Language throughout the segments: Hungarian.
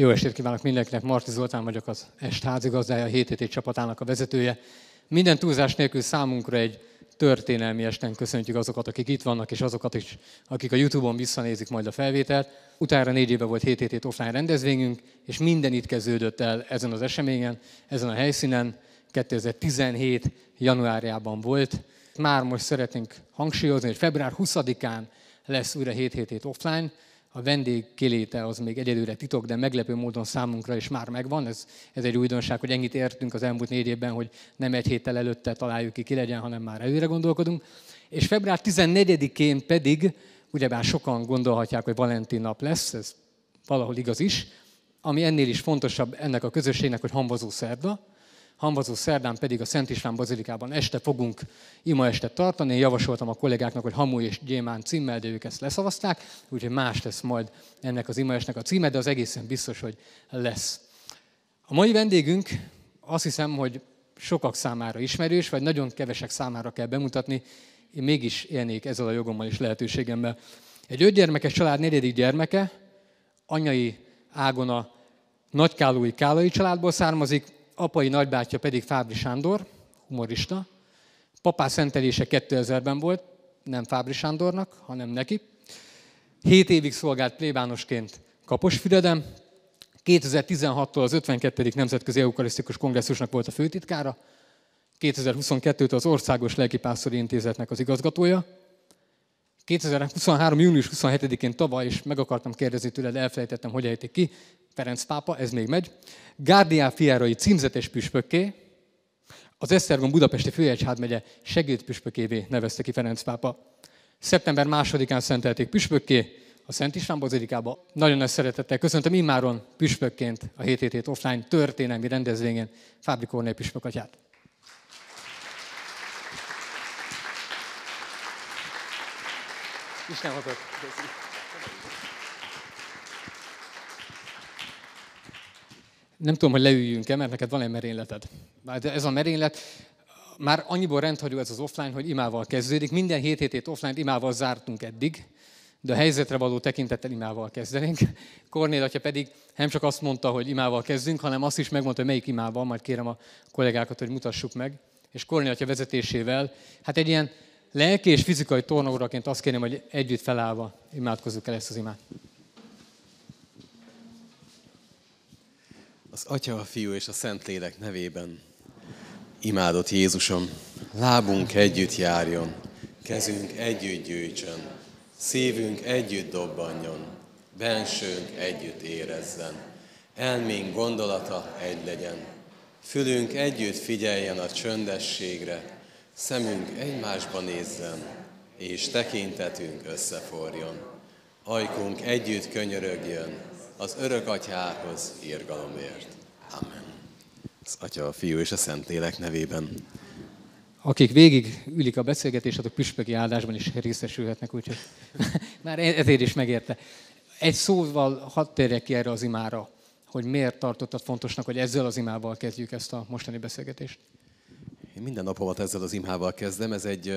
Jó estét kívánok mindenkinek, Marti Zoltán vagyok, az Est házigazdája, a HTT csapatának a vezetője. Minden túlzás nélkül számunkra egy történelmi esten köszöntjük azokat, akik itt vannak, és azokat is, akik a Youtube-on visszanézik majd a felvételt. Utána négy éve volt 7 hét offline rendezvényünk, és minden itt kezdődött el ezen az eseményen, ezen a helyszínen. 2017. januárjában volt. Már most szeretnénk hangsúlyozni, hogy február 20-án lesz újra 7 hét offline, a vendég kiléte az még egyedülre titok, de meglepő módon számunkra is már megvan. Ez, ez egy újdonság, hogy ennyit értünk az elmúlt négy évben, hogy nem egy héttel előtte találjuk ki, ki legyen, hanem már előre gondolkodunk. És február 14-én pedig, ugyebár sokan gondolhatják, hogy Valentin nap lesz, ez valahol igaz is, ami ennél is fontosabb ennek a közösségnek, hogy hambozó szerda, hamvazó szerdán pedig a Szent István Bazilikában este fogunk ima este tartani. Én javasoltam a kollégáknak, hogy Hamu és Gyémán címmel, de ők ezt leszavazták, úgyhogy más lesz majd ennek az imaesnek a címe, de az egészen biztos, hogy lesz. A mai vendégünk azt hiszem, hogy sokak számára ismerős, vagy nagyon kevesek számára kell bemutatni, én mégis élnék ezzel a jogommal és lehetőségemmel. Egy ötgyermekes család negyedik gyermeke, anyai ágona nagykálói kálai családból származik, apai nagybátyja pedig Fábri Sándor, humorista. Papá szentelése 2000-ben volt, nem Fábri Sándornak, hanem neki. Hét évig szolgált plébánosként Kaposfüreden, 2016-tól az 52. Nemzetközi Eukarisztikus Kongresszusnak volt a főtitkára, 2022-től az Országos Lelkipásztori Intézetnek az igazgatója, 2023. június 27-én tavaly, és meg akartam kérdezni tőled, elfelejtettem, hogy ejtik ki, Ferenc pápa, ez még megy, Gárdiá fiárai címzetes püspökké, az Esztergom Budapesti Főegyházmegye segédpüspökévé nevezte ki Ferenc pápa. Szeptember 2-án szentelték püspökké, a Szent István Bazilikába. Nagyon nagy szeretettel köszöntöm immáron püspökként a 7 offline történelmi rendezvényen Fábri Kornél atyát. Isten hozott. Nem tudom, hogy leüljünk-e, mert neked van egy merényleted. De ez a merénylet már annyiból rendhagyó ez az offline, hogy imával kezdődik. Minden hét hétét offline imával zártunk eddig, de a helyzetre való tekintettel imával kezdenénk. Kornél atya pedig nem csak azt mondta, hogy imával kezdünk, hanem azt is megmondta, hogy melyik imával, majd kérem a kollégákat, hogy mutassuk meg. És Kornél atya vezetésével, hát egy ilyen lelki és fizikai tornóraként azt kérném, hogy együtt felállva imádkozzuk el ezt az imát. Az Atya, a Fiú és a Szentlélek nevében imádott Jézusom, lábunk együtt járjon, kezünk együtt gyűjtsön, szívünk együtt dobbanjon, bensőnk együtt érezzen, elménk gondolata egy legyen, fülünk együtt figyeljen a csöndességre, Szemünk egymásba nézzen, és tekintetünk összeforjon. Ajkunk együtt könyörögjön az örök atyához írgalomért. Amen. Az Atya, a Fiú és a Szentlélek nevében. Akik végig ülik a beszélgetést, azok püspöki áldásban is részesülhetnek, úgyhogy már e- ezért is megérte. Egy szóval hadd térjek ki erre az imára, hogy miért tartottad fontosnak, hogy ezzel az imával kezdjük ezt a mostani beszélgetést. Én minden napomat ezzel az imhával kezdem. Ez egy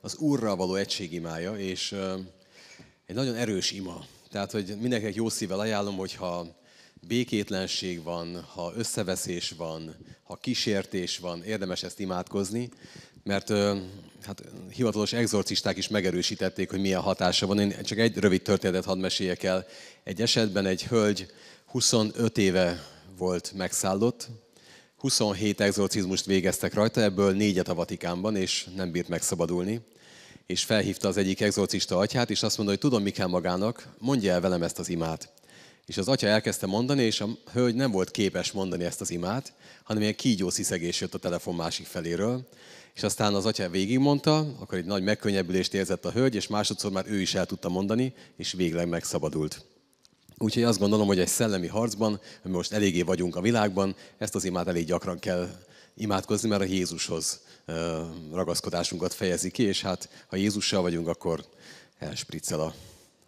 az Úrral való egységimája, és egy nagyon erős ima. Tehát, hogy mindenkinek jó szívvel ajánlom, hogyha békétlenség van, ha összeveszés van, ha kísértés van, érdemes ezt imádkozni, mert hát, hivatalos exorcisták is megerősítették, hogy milyen hatása van. Én csak egy rövid történetet hadd meséljek el. Egy esetben egy hölgy 25 éve volt megszállott, 27 exorcizmust végeztek rajta, ebből négyet a Vatikánban, és nem bírt megszabadulni. És felhívta az egyik exorcista atyát, és azt mondta, hogy tudom, mi kell magának, mondja el velem ezt az imát. És az atya elkezdte mondani, és a hölgy nem volt képes mondani ezt az imát, hanem ilyen kígyó sziszegés jött a telefon másik feléről. És aztán az atya végigmondta, akkor egy nagy megkönnyebbülést érzett a hölgy, és másodszor már ő is el tudta mondani, és végleg megszabadult. Úgyhogy azt gondolom, hogy egy szellemi harcban, mi most eléggé vagyunk a világban, ezt az imát elég gyakran kell imádkozni, mert a Jézushoz ragaszkodásunkat fejezi ki, és hát ha Jézussal vagyunk, akkor elspriccel a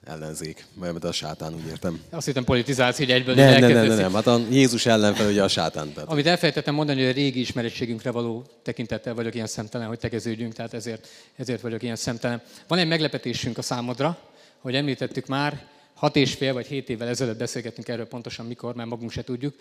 ellenzék, mert a sátán, úgy értem. Azt hittem politizálsz, hogy egyből nem, nem, nem, nem, nem, hát a Jézus ellenfel ugye a sátán. Tehát. Amit elfelejtettem mondani, hogy a régi ismerettségünkre való tekintettel vagyok ilyen szemtelen, hogy tegeződjünk, tehát ezért, ezért vagyok ilyen szemtelen. Van egy meglepetésünk a számodra, hogy említettük már, hat és fél vagy hét évvel ezelőtt beszélgetünk erről pontosan mikor, mert magunk se tudjuk.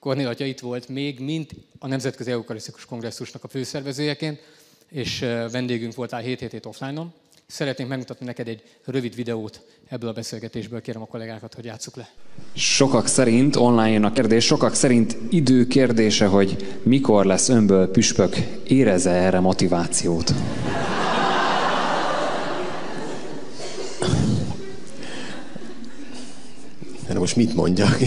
Kornél atya itt volt még, mint a Nemzetközi Eukarisztikus Kongresszusnak a főszervezőjeként, és vendégünk voltál hét hétét offline-on. Szeretnénk megmutatni neked egy rövid videót ebből a beszélgetésből, kérem a kollégákat, hogy játsszuk le. Sokak szerint online jön a kérdés, sokak szerint idő kérdése, hogy mikor lesz önből püspök, éreze erre motivációt? most mit mondjak?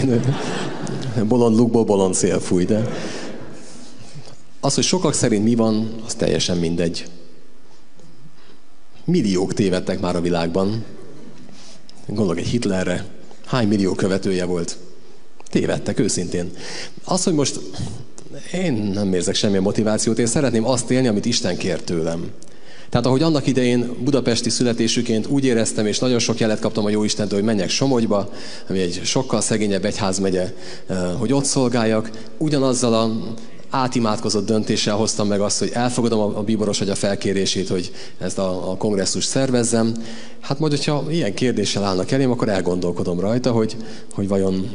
Bolond lukból bolond szél fúj, de... Az, hogy sokak szerint mi van, az teljesen mindegy. Milliók tévedtek már a világban. Gondolok egy Hitlerre. Hány millió követője volt? Tévedtek, őszintén. Az, hogy most én nem érzek semmilyen motivációt, én szeretném azt élni, amit Isten kér tőlem. Tehát ahogy annak idején budapesti születésüként úgy éreztem, és nagyon sok jelet kaptam a jó Istentől, hogy menjek Somogyba, ami egy sokkal szegényebb egyházmegye, eh, hogy ott szolgáljak, ugyanazzal a átimádkozott döntéssel hoztam meg azt, hogy elfogadom a bíboros agya felkérését, hogy ezt a, a kongresszus szervezzem. Hát majd, hogyha ilyen kérdéssel állnak elém, akkor elgondolkodom rajta, hogy, hogy vajon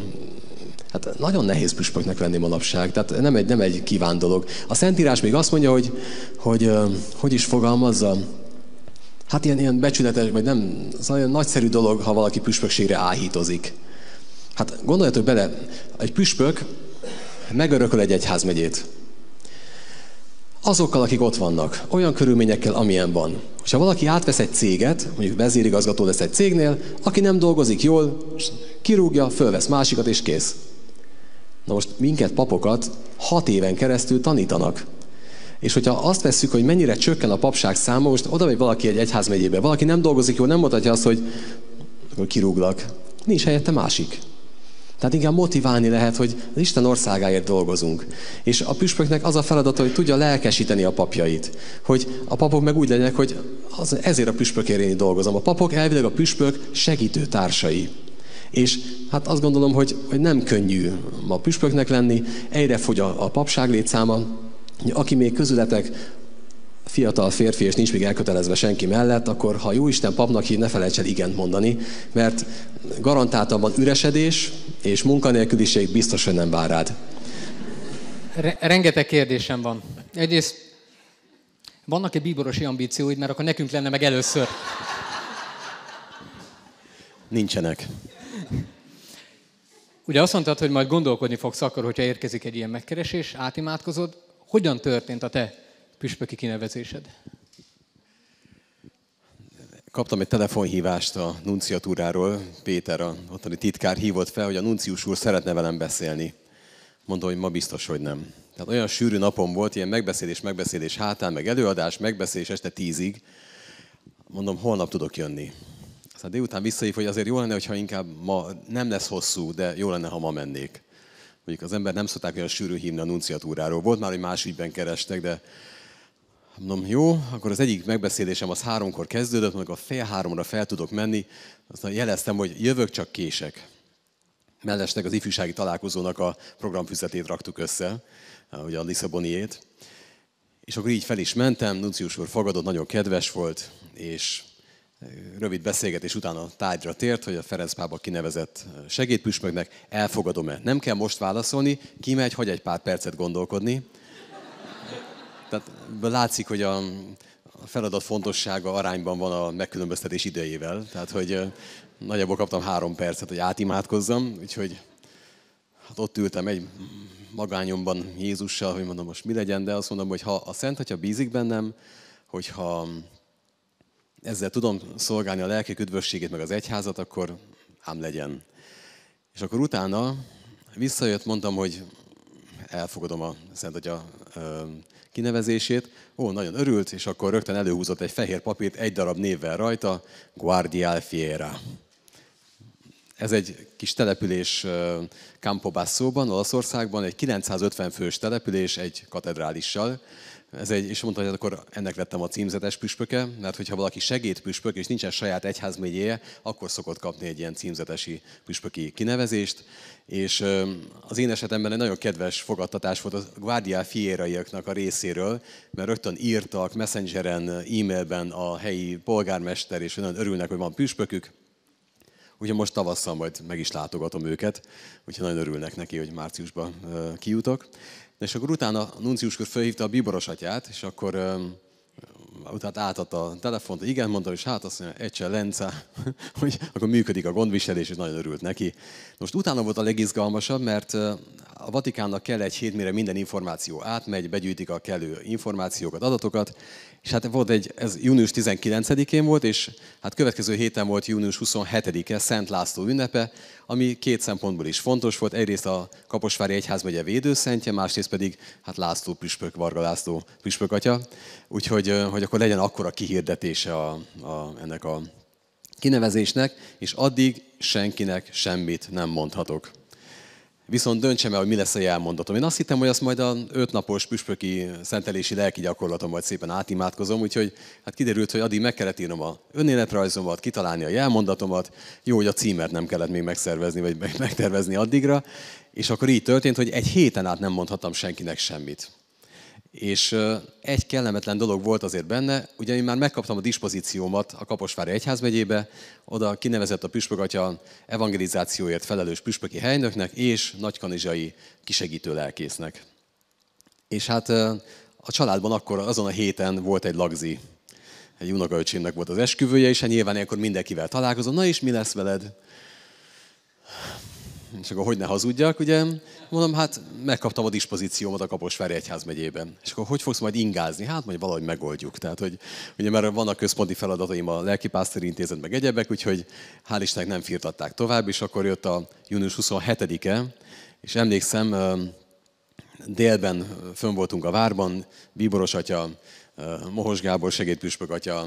Hát nagyon nehéz püspöknek lenni manapság, tehát nem egy, nem egy kíván dolog. A Szentírás még azt mondja, hogy hogy, hogy, hogy is fogalmazza, hát ilyen, ilyen becsületes, vagy nem, az szóval olyan nagyszerű dolog, ha valaki püspökségre áhítozik. Hát gondoljatok bele, egy püspök megörököl egy egyházmegyét. Azokkal, akik ott vannak, olyan körülményekkel, amilyen van. ha valaki átvesz egy céget, mondjuk vezérigazgató lesz egy cégnél, aki nem dolgozik jól, kirúgja, fölvesz másikat, és kész. Na most minket, papokat, hat éven keresztül tanítanak. És hogyha azt vesszük, hogy mennyire csökken a papság száma, most oda megy valaki egy egyházmegyébe, valaki nem dolgozik jól, nem mutatja azt, hogy akkor kirúglak. Nincs helyette másik. Tehát inkább motiválni lehet, hogy az Isten országáért dolgozunk. És a püspöknek az a feladata, hogy tudja lelkesíteni a papjait. Hogy a papok meg úgy legyenek, hogy az, ezért a püspökért én dolgozom. A papok elvileg a püspök segítő társai. És hát azt gondolom, hogy, hogy nem könnyű ma püspöknek lenni, egyre fogy a, a papság létszáma, aki még közületek fiatal férfi, és nincs még elkötelezve senki mellett, akkor ha jó Isten papnak hív, ne felejts el igent mondani, mert garantáltan van üresedés és munkanélküliség biztos, hogy nem vár rád. rengeteg kérdésem van. Egyrészt vannak-e bíborosi ambícióid, mert akkor nekünk lenne meg először. Nincsenek. Ugye azt mondtad, hogy majd gondolkodni fogsz akkor, hogyha érkezik egy ilyen megkeresés, átimádkozod. Hogyan történt a te püspöki kinevezésed? Kaptam egy telefonhívást a nunciatúráról, Péter, a ottani titkár hívott fel, hogy a nuncius úr szeretne velem beszélni. Mondom, hogy ma biztos, hogy nem. Tehát olyan sűrű napom volt, ilyen megbeszélés, megbeszélés hátán, meg előadás, megbeszélés este tízig. Mondom, holnap tudok jönni. Szóval délután visszaív, hogy azért jó lenne, hogyha inkább ma nem lesz hosszú, de jó lenne, ha ma mennék. Mondjuk az ember nem szokták olyan sűrű hívni a nunciatúráról. Volt már, hogy más ügyben kerestek, de mondom, jó, akkor az egyik megbeszélésem az háromkor kezdődött, mondjuk a fél háromra fel tudok menni, aztán jeleztem, hogy jövök, csak kések. Mellesleg az ifjúsági találkozónak a programfüzetét raktuk össze, ugye a Lisszaboniét. És akkor így fel is mentem, Nuncius úr fogadott, nagyon kedves volt, és rövid beszélgetés után a tárgyra tért, hogy a Ferenc pápa kinevezett segédpüspöknek elfogadom-e. Nem kell most válaszolni, kimegy, hagy egy pár percet gondolkodni. Tehát látszik, hogy a feladat fontossága arányban van a megkülönböztetés idejével. Tehát, hogy nagyjából kaptam három percet, hogy átimádkozzam, úgyhogy hát ott ültem egy magányomban Jézussal, hogy mondom, most mi legyen, de azt mondom, hogy ha a Szent Atya bízik bennem, hogyha ezzel tudom szolgálni a lelki üdvösségét, meg az egyházat, akkor ám legyen. És akkor utána visszajött, mondtam, hogy elfogadom a Szent Atya kinevezését. Ó, nagyon örült, és akkor rögtön előhúzott egy fehér papírt, egy darab névvel rajta, Guardial Fiera. Ez egy kis település Campobassóban, Olaszországban, egy 950 fős település egy katedrálissal, ez egy, és mondta, hogy hát akkor ennek lettem a címzetes püspöke, mert hogyha valaki segédpüspök és nincsen saját egyházmegyéje, akkor szokott kapni egy ilyen címzetesi püspöki kinevezést. És az én esetemben egy nagyon kedves fogadtatás volt a Guardia Fieraiaknak a részéről, mert rögtön írtak messengeren, e-mailben a helyi polgármester, és nagyon örülnek, hogy van püspökük. Ugye most tavasszal majd meg is látogatom őket, úgyhogy nagyon örülnek neki, hogy márciusban kijutok és akkor utána a nunciuskor felhívta a bíboros atyát, és akkor um, utána átadta a telefont, igen, mondta, és hát azt mondja, Ecse Lence, hogy akkor működik a gondviselés, és nagyon örült neki. Most utána volt a legizgalmasabb, mert a Vatikánnak kell egy hét, mire minden információ átmegy, begyűjtik a kellő információkat, adatokat, és hát volt egy, ez június 19-én volt, és hát következő héten volt június 27-e, Szent László ünnepe, ami két szempontból is fontos volt. Egyrészt a Kaposvári Egyházmegye védőszentje, másrészt pedig hát László püspök, Varga László püspök atya. Úgyhogy hogy akkor legyen akkora kihirdetése a, a, ennek a kinevezésnek, és addig senkinek semmit nem mondhatok viszont döntsem el, hogy mi lesz a jelmondatom. Én azt hittem, hogy azt majd a ötnapos püspöki szentelési lelki gyakorlatom majd szépen átimádkozom, úgyhogy hát kiderült, hogy addig meg kellett írnom a önéletrajzomat, kitalálni a jelmondatomat, jó, hogy a címet nem kellett még megszervezni, vagy megtervezni addigra, és akkor így történt, hogy egy héten át nem mondhattam senkinek semmit. És egy kellemetlen dolog volt azért benne, ugye én már megkaptam a dispozíciómat a Kaposvári Egyházmegyébe, oda kinevezett a püspök atya evangelizációért felelős püspöki helynöknek és nagykanizsai kisegítő lelkésznek. És hát a családban akkor azon a héten volt egy lagzi. Egy unokaöcsémnek volt az esküvője, és hát nyilván ilyenkor mindenkivel találkozom. Na és mi lesz veled? És akkor hogy ne hazudjak, ugye? Mondom, hát megkaptam a dispozíciómat a Kaposvári Egyház megyében. És akkor hogy fogsz majd ingázni? Hát majd valahogy megoldjuk. Tehát, hogy ugye mert vannak központi feladataim a lelkipásztori intézet, meg egyebek, úgyhogy hál' Istennek nem firtatták tovább, és akkor jött a június 27-e, és emlékszem, délben fönn voltunk a várban, Bíboros atya Mohos Gábor segédpüspök atya,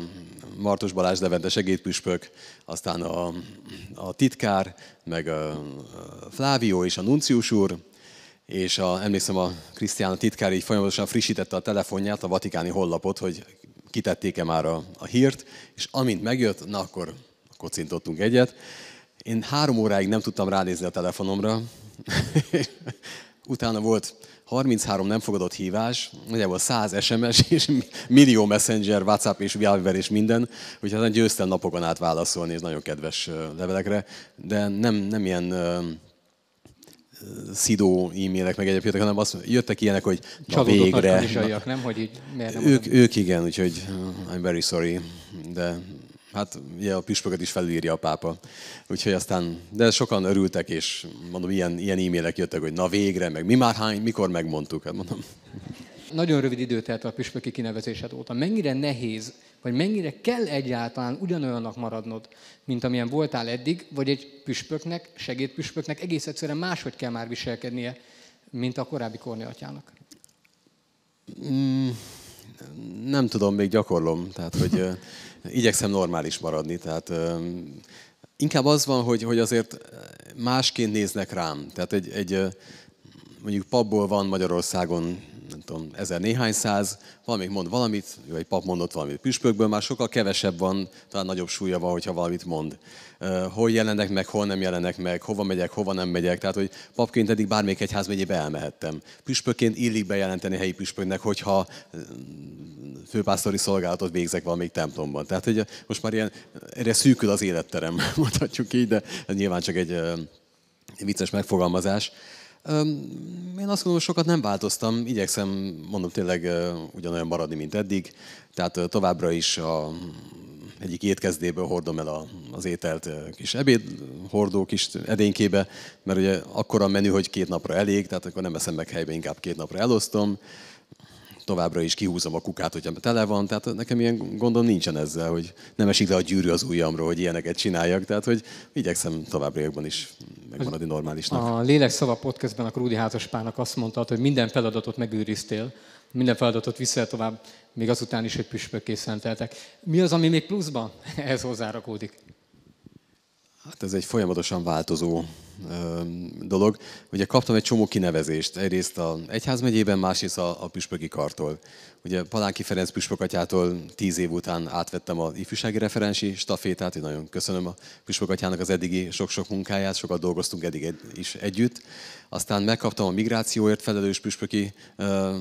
Martos Balázs Levente segédpüspök, aztán a, a titkár, meg a Flávió és a Nuncius úr, és a, emlékszem a Krisztián a titkár így folyamatosan frissítette a telefonját, a vatikáni hollapot, hogy kitették-e már a, a hírt, és amint megjött, na akkor kocintottunk egyet. Én három óráig nem tudtam ránézni a telefonomra, utána volt 33 nem fogadott hívás, nagyjából 100 SMS és millió messenger, WhatsApp és Viber és minden, úgyhogy ezen győztem napokon át válaszolni, és nagyon kedves levelekre, de nem, nem ilyen szidó e-mailek, meg egyébként, hanem azt mondja, jöttek ilyenek, hogy na végre. Na, nem? Hogy így, nem ők, ők igen, úgyhogy I'm very sorry, de Hát ugye a püspöket is felírja a pápa. Úgyhogy aztán, de sokan örültek, és mondom, ilyen, ilyen e-mailek jöttek, hogy na végre, meg mi már hány, mikor megmondtuk, hát mondom. Nagyon rövid idő telt a püspöki kinevezésed óta. Mennyire nehéz, vagy mennyire kell egyáltalán ugyanolyannak maradnod, mint amilyen voltál eddig, vagy egy püspöknek, segédpüspöknek egész egyszerűen máshogy kell már viselkednie, mint a korábbi atyának? Mm nem tudom, még gyakorlom, tehát hogy igyekszem normális maradni, tehát inkább az van, hogy, hogy azért másként néznek rám. Tehát egy, egy mondjuk papból van Magyarországon tudom, ezer néhány száz, valamelyik mond valamit, vagy pap mondott valamit püspökből, már sokkal kevesebb van, talán nagyobb súlya van, hogyha valamit mond. Hol jelennek meg, hol nem jelennek meg, hova megyek, hova nem megyek. Tehát, hogy papként eddig bármelyik megyébe elmehettem. Püspökként illik bejelenteni helyi püspöknek, hogyha főpásztori szolgálatot végzek valamelyik templomban. Tehát, hogy most már ilyen, erre szűkül az életterem, mondhatjuk így, de ez nyilván csak egy vicces megfogalmazás. Én azt gondolom, hogy sokat nem változtam. Igyekszem, mondom tényleg, ugyanolyan maradni, mint eddig. Tehát továbbra is a egyik étkezdéből hordom el a, az ételt kis ebéd hordó kis edénykébe, mert ugye akkor a menü, hogy két napra elég, tehát akkor nem eszem meg helyben, inkább két napra elosztom továbbra is kihúzom a kukát, hogyha tele van, tehát nekem ilyen gondom nincsen ezzel, hogy nem esik le a gyűrű az ujjamról, hogy ilyeneket csináljak, tehát hogy igyekszem továbbiakban is megmaradni normálisnak. A Lélek Szava podcastben a Krúdi Házaspának azt mondta, hogy minden feladatot megőriztél, minden feladatot viszel tovább, még azután is, egy püspökké szenteltek. Mi az, ami még pluszban ehhez hozzárakódik? Hát ez egy folyamatosan változó dolog. Ugye kaptam egy csomó kinevezést, egyrészt a Egyházmegyében, másrészt a, a püspöki kartól. Ugye Palánki Ferenc püspökatyától tíz év után átvettem a ifjúsági referensi stafétát, én nagyon köszönöm a püspökatyának az eddigi sok-sok munkáját, sokat dolgoztunk eddig egy, is együtt. Aztán megkaptam a migrációért felelős püspöki ö,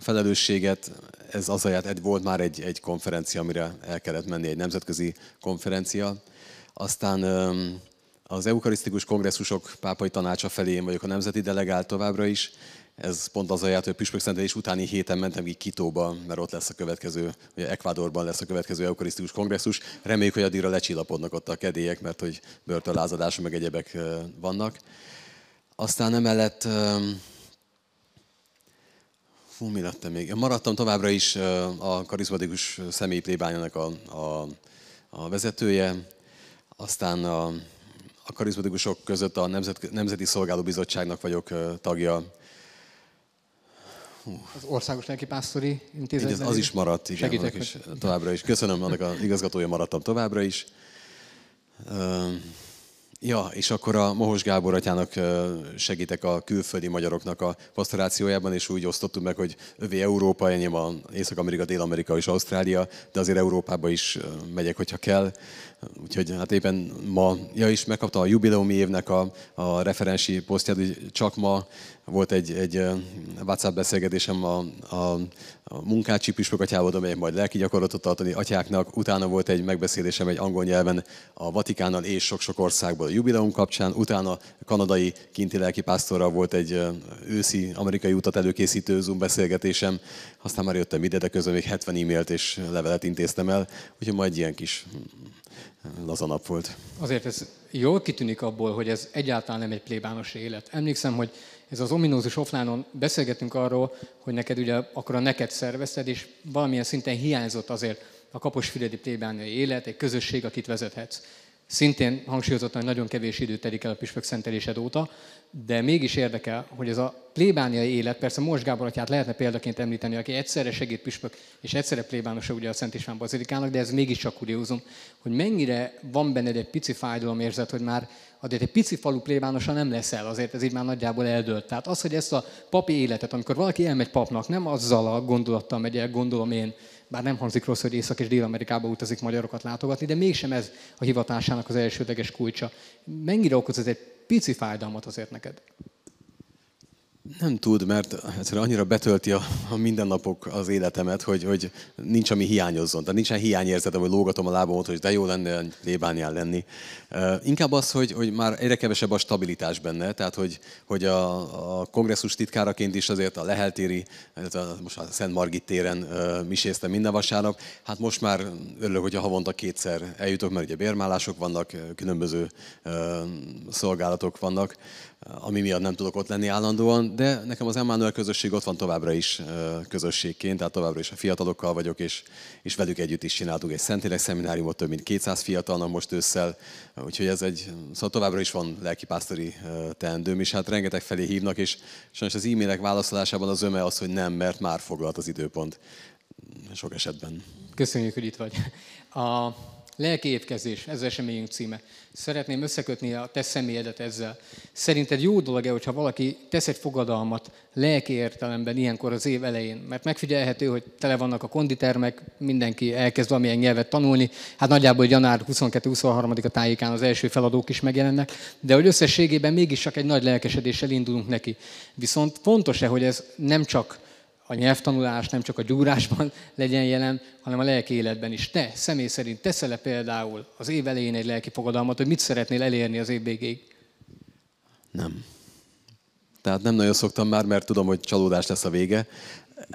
felelősséget, ez az egy volt már egy, egy konferencia, amire el kellett menni, egy nemzetközi konferencia. Aztán az eukarisztikus kongresszusok pápai tanácsa felé én vagyok a nemzeti delegált továbbra is. Ez pont az aját, hogy Püspök Szentelés utáni héten mentem ki Kitóba, mert ott lesz a következő, ugye Ekvádorban lesz a következő eukarisztikus kongresszus. Reméljük, hogy addigra lecsillapodnak ott a kedélyek, mert hogy börtönlázadása meg egyebek vannak. Aztán emellett Hú, mi lettem még? Maradtam továbbra is a karizmatikus személyi plébányának a, a, a vezetője, aztán a a karizmatikusok között a Nemzet, Nemzeti Szolgáló Bizottságnak vagyok tagja. Az Országos Lelkipásztori Intézet. az, az is maradt, igen, Segítek annak is, továbbra is. Köszönöm, annak a igazgatója maradtam továbbra is. Ja, és akkor a Mohos Gábor atyának segítek a külföldi magyaroknak a pastorációjában, és úgy osztottuk meg, hogy övé Európa, enyém a Észak-Amerika, Dél-Amerika és Ausztrália, de azért Európába is megyek, hogyha kell. Úgyhogy hát éppen ma, ja is megkapta a jubileumi évnek a, a referensi posztját, hogy csak ma volt egy, egy WhatsApp beszélgetésem a, a, a munkácsi püspökatyával, amelyek majd lelki gyakorlatot tartani atyáknak. Utána volt egy megbeszélésem egy angol nyelven a Vatikánnal és sok-sok országból a jubileum kapcsán. Utána kanadai kinti pásztorral volt egy őszi amerikai utat előkészítő Zoom beszélgetésem. Aztán már jöttem ide, de közben még 70 e-mailt és levelet intéztem el. Úgyhogy majd ilyen kis mm, laza nap volt. Azért ez jól kitűnik abból, hogy ez egyáltalán nem egy plébános élet. Emlékszem, hogy ez az ominózus offline beszélgetünk arról, hogy neked ugye akkor a neked szervezted, és valamilyen szinten hiányzott azért a Kaposfüredi plébániai élet, egy közösség, akit vezethetsz. Szintén hangsúlyozottan, hogy nagyon kevés idő telik el a püspök szentelésed óta, de mégis érdekel, hogy ez a plébániai élet, persze Mors Gábor atyát lehetne példaként említeni, aki egyszerre segít püspök és egyszerre plébánosa ugye a Szent István Bazilikának, de ez mégiscsak kuriózum, hogy mennyire van benned egy pici fájdalomérzet, hogy már azért egy pici falu plébánosa nem leszel, azért ez így már nagyjából eldőlt. Tehát az, hogy ezt a papi életet, amikor valaki elmegy papnak, nem azzal a gondolattal megy el, gondolom én, bár nem hangzik rossz, hogy Észak- és Dél-Amerikába utazik magyarokat látogatni, de mégsem ez a hivatásának az elsődleges kulcsa. Mennyire okoz ez egy pici fájdalmat azért neked? Nem tud, mert egyszerűen annyira betölti a, a mindennapok az életemet, hogy, hogy nincs, ami hiányozzon. Tehát nincsen hiányérzetem, hogy lógatom a lábamot, hogy de jó lenne lébánián lenni. Uh, inkább az, hogy, hogy már egyre kevesebb a stabilitás benne, tehát hogy, hogy a, a kongresszus titkáraként is azért a leheltéri, most a Szent Margit téren uh, miséztem minden vasárnap. Hát most már örülök, hogy a havonta kétszer eljutok, mert ugye bérmálások vannak, különböző uh, szolgálatok vannak ami miatt nem tudok ott lenni állandóan, de nekem az Emmanuel közösség ott van továbbra is közösségként, tehát továbbra is a fiatalokkal vagyok, és, és velük együtt is csináltuk egy Szentélek szemináriumot, több mint 200 fiatalnak most ősszel, úgyhogy ez egy, szóval továbbra is van lelkipásztori teendőm, és hát rengeteg felé hívnak, és sajnos az e-mailek válaszolásában az öme az, hogy nem, mert már foglalt az időpont sok esetben. Köszönjük, hogy itt vagy. A, Lelki étkezés, ez eseményünk címe. Szeretném összekötni a te személyedet ezzel. Szerinted jó dolog-e, hogyha valaki tesz egy fogadalmat lelki értelemben ilyenkor az év elején? Mert megfigyelhető, hogy tele vannak a konditermek, mindenki elkezd valamilyen nyelvet tanulni. Hát nagyjából január 22-23-a tájékán az első feladók is megjelennek, de hogy összességében mégis egy nagy lelkesedéssel indulunk neki. Viszont fontos-e, hogy ez nem csak a nyelvtanulás nem csak a gyúrásban legyen jelen, hanem a lelki életben is. Te személy szerint teszel-e például az év elején egy lelki fogadalmat, hogy mit szeretnél elérni az év végéig? Nem. Tehát nem nagyon szoktam már, mert tudom, hogy csalódás lesz a vége.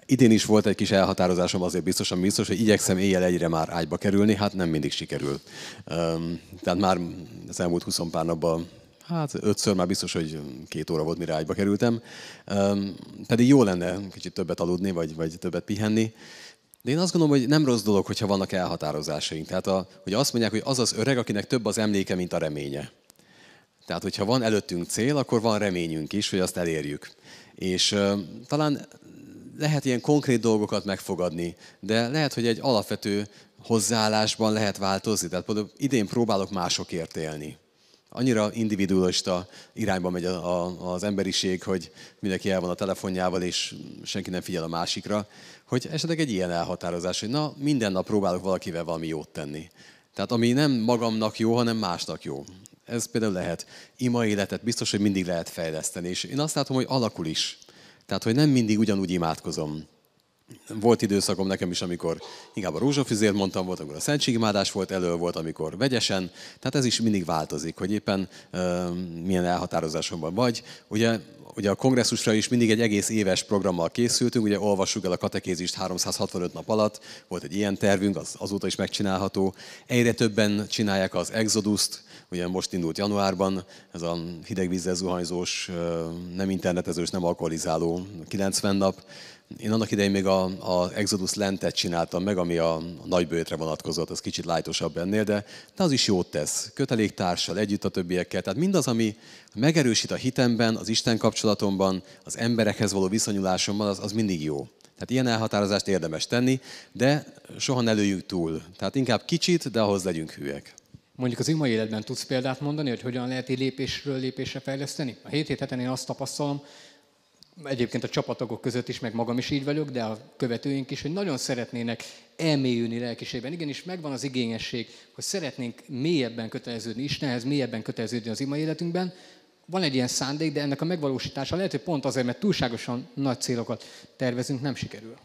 Idén is volt egy kis elhatározásom, azért biztosan biztos, hogy igyekszem éjjel egyre már ágyba kerülni, hát nem mindig sikerül. Tehát már az elmúlt 20 pár napban Hát ötször már biztos, hogy két óra volt, mire ágyba kerültem. pedig jó lenne kicsit többet aludni, vagy, vagy többet pihenni. De én azt gondolom, hogy nem rossz dolog, hogyha vannak elhatározásaink. Tehát a, hogy azt mondják, hogy az az öreg, akinek több az emléke, mint a reménye. Tehát, hogyha van előttünk cél, akkor van reményünk is, hogy azt elérjük. És uh, talán lehet ilyen konkrét dolgokat megfogadni, de lehet, hogy egy alapvető hozzáállásban lehet változni. Tehát például idén próbálok másokért élni annyira individualista irányba megy a, a, az emberiség, hogy mindenki el van a telefonjával, és senki nem figyel a másikra, hogy esetleg egy ilyen elhatározás, hogy na, minden nap próbálok valakivel valami jót tenni. Tehát ami nem magamnak jó, hanem másnak jó. Ez például lehet. Ima életet biztos, hogy mindig lehet fejleszteni, és én azt látom, hogy alakul is. Tehát, hogy nem mindig ugyanúgy imádkozom volt időszakom nekem is, amikor inkább a rózsafüzért mondtam, volt, amikor a szentségimádás volt, elő volt, amikor vegyesen. Tehát ez is mindig változik, hogy éppen uh, milyen elhatározásomban vagy. Ugye, ugye a kongresszusra is mindig egy egész éves programmal készültünk, ugye olvassuk el a katekézist 365 nap alatt, volt egy ilyen tervünk, az azóta is megcsinálható. Egyre többen csinálják az Exodus-t, ugye most indult januárban, ez a hideg zuhanyzós, nem internetezős, nem alkoholizáló 90 nap én annak idején még a, a Exodus lentet csináltam meg, ami a, a nagybőtre vonatkozott, az kicsit lájtosabb ennél, de, de az is jót tesz. Köteléktársal, együtt a többiekkel. Tehát mindaz, ami megerősít a hitemben, az Isten kapcsolatomban, az emberekhez való viszonyulásomban, az, az mindig jó. Tehát ilyen elhatározást érdemes tenni, de soha ne lőjük túl. Tehát inkább kicsit, de ahhoz legyünk hülyek. Mondjuk az ima életben tudsz példát mondani, hogy hogyan lehet lépésről lépésre fejleszteni? A hét hét heten én azt tapasztalom, egyébként a csapatagok között is, meg magam is így vagyok, de a követőink is, hogy nagyon szeretnének elmélyülni lelkiségben. Igenis megvan az igényesség, hogy szeretnénk mélyebben köteleződni Istenhez, mélyebben köteleződni az ima életünkben. Van egy ilyen szándék, de ennek a megvalósítása lehet, hogy pont azért, mert túlságosan nagy célokat tervezünk, nem sikerül.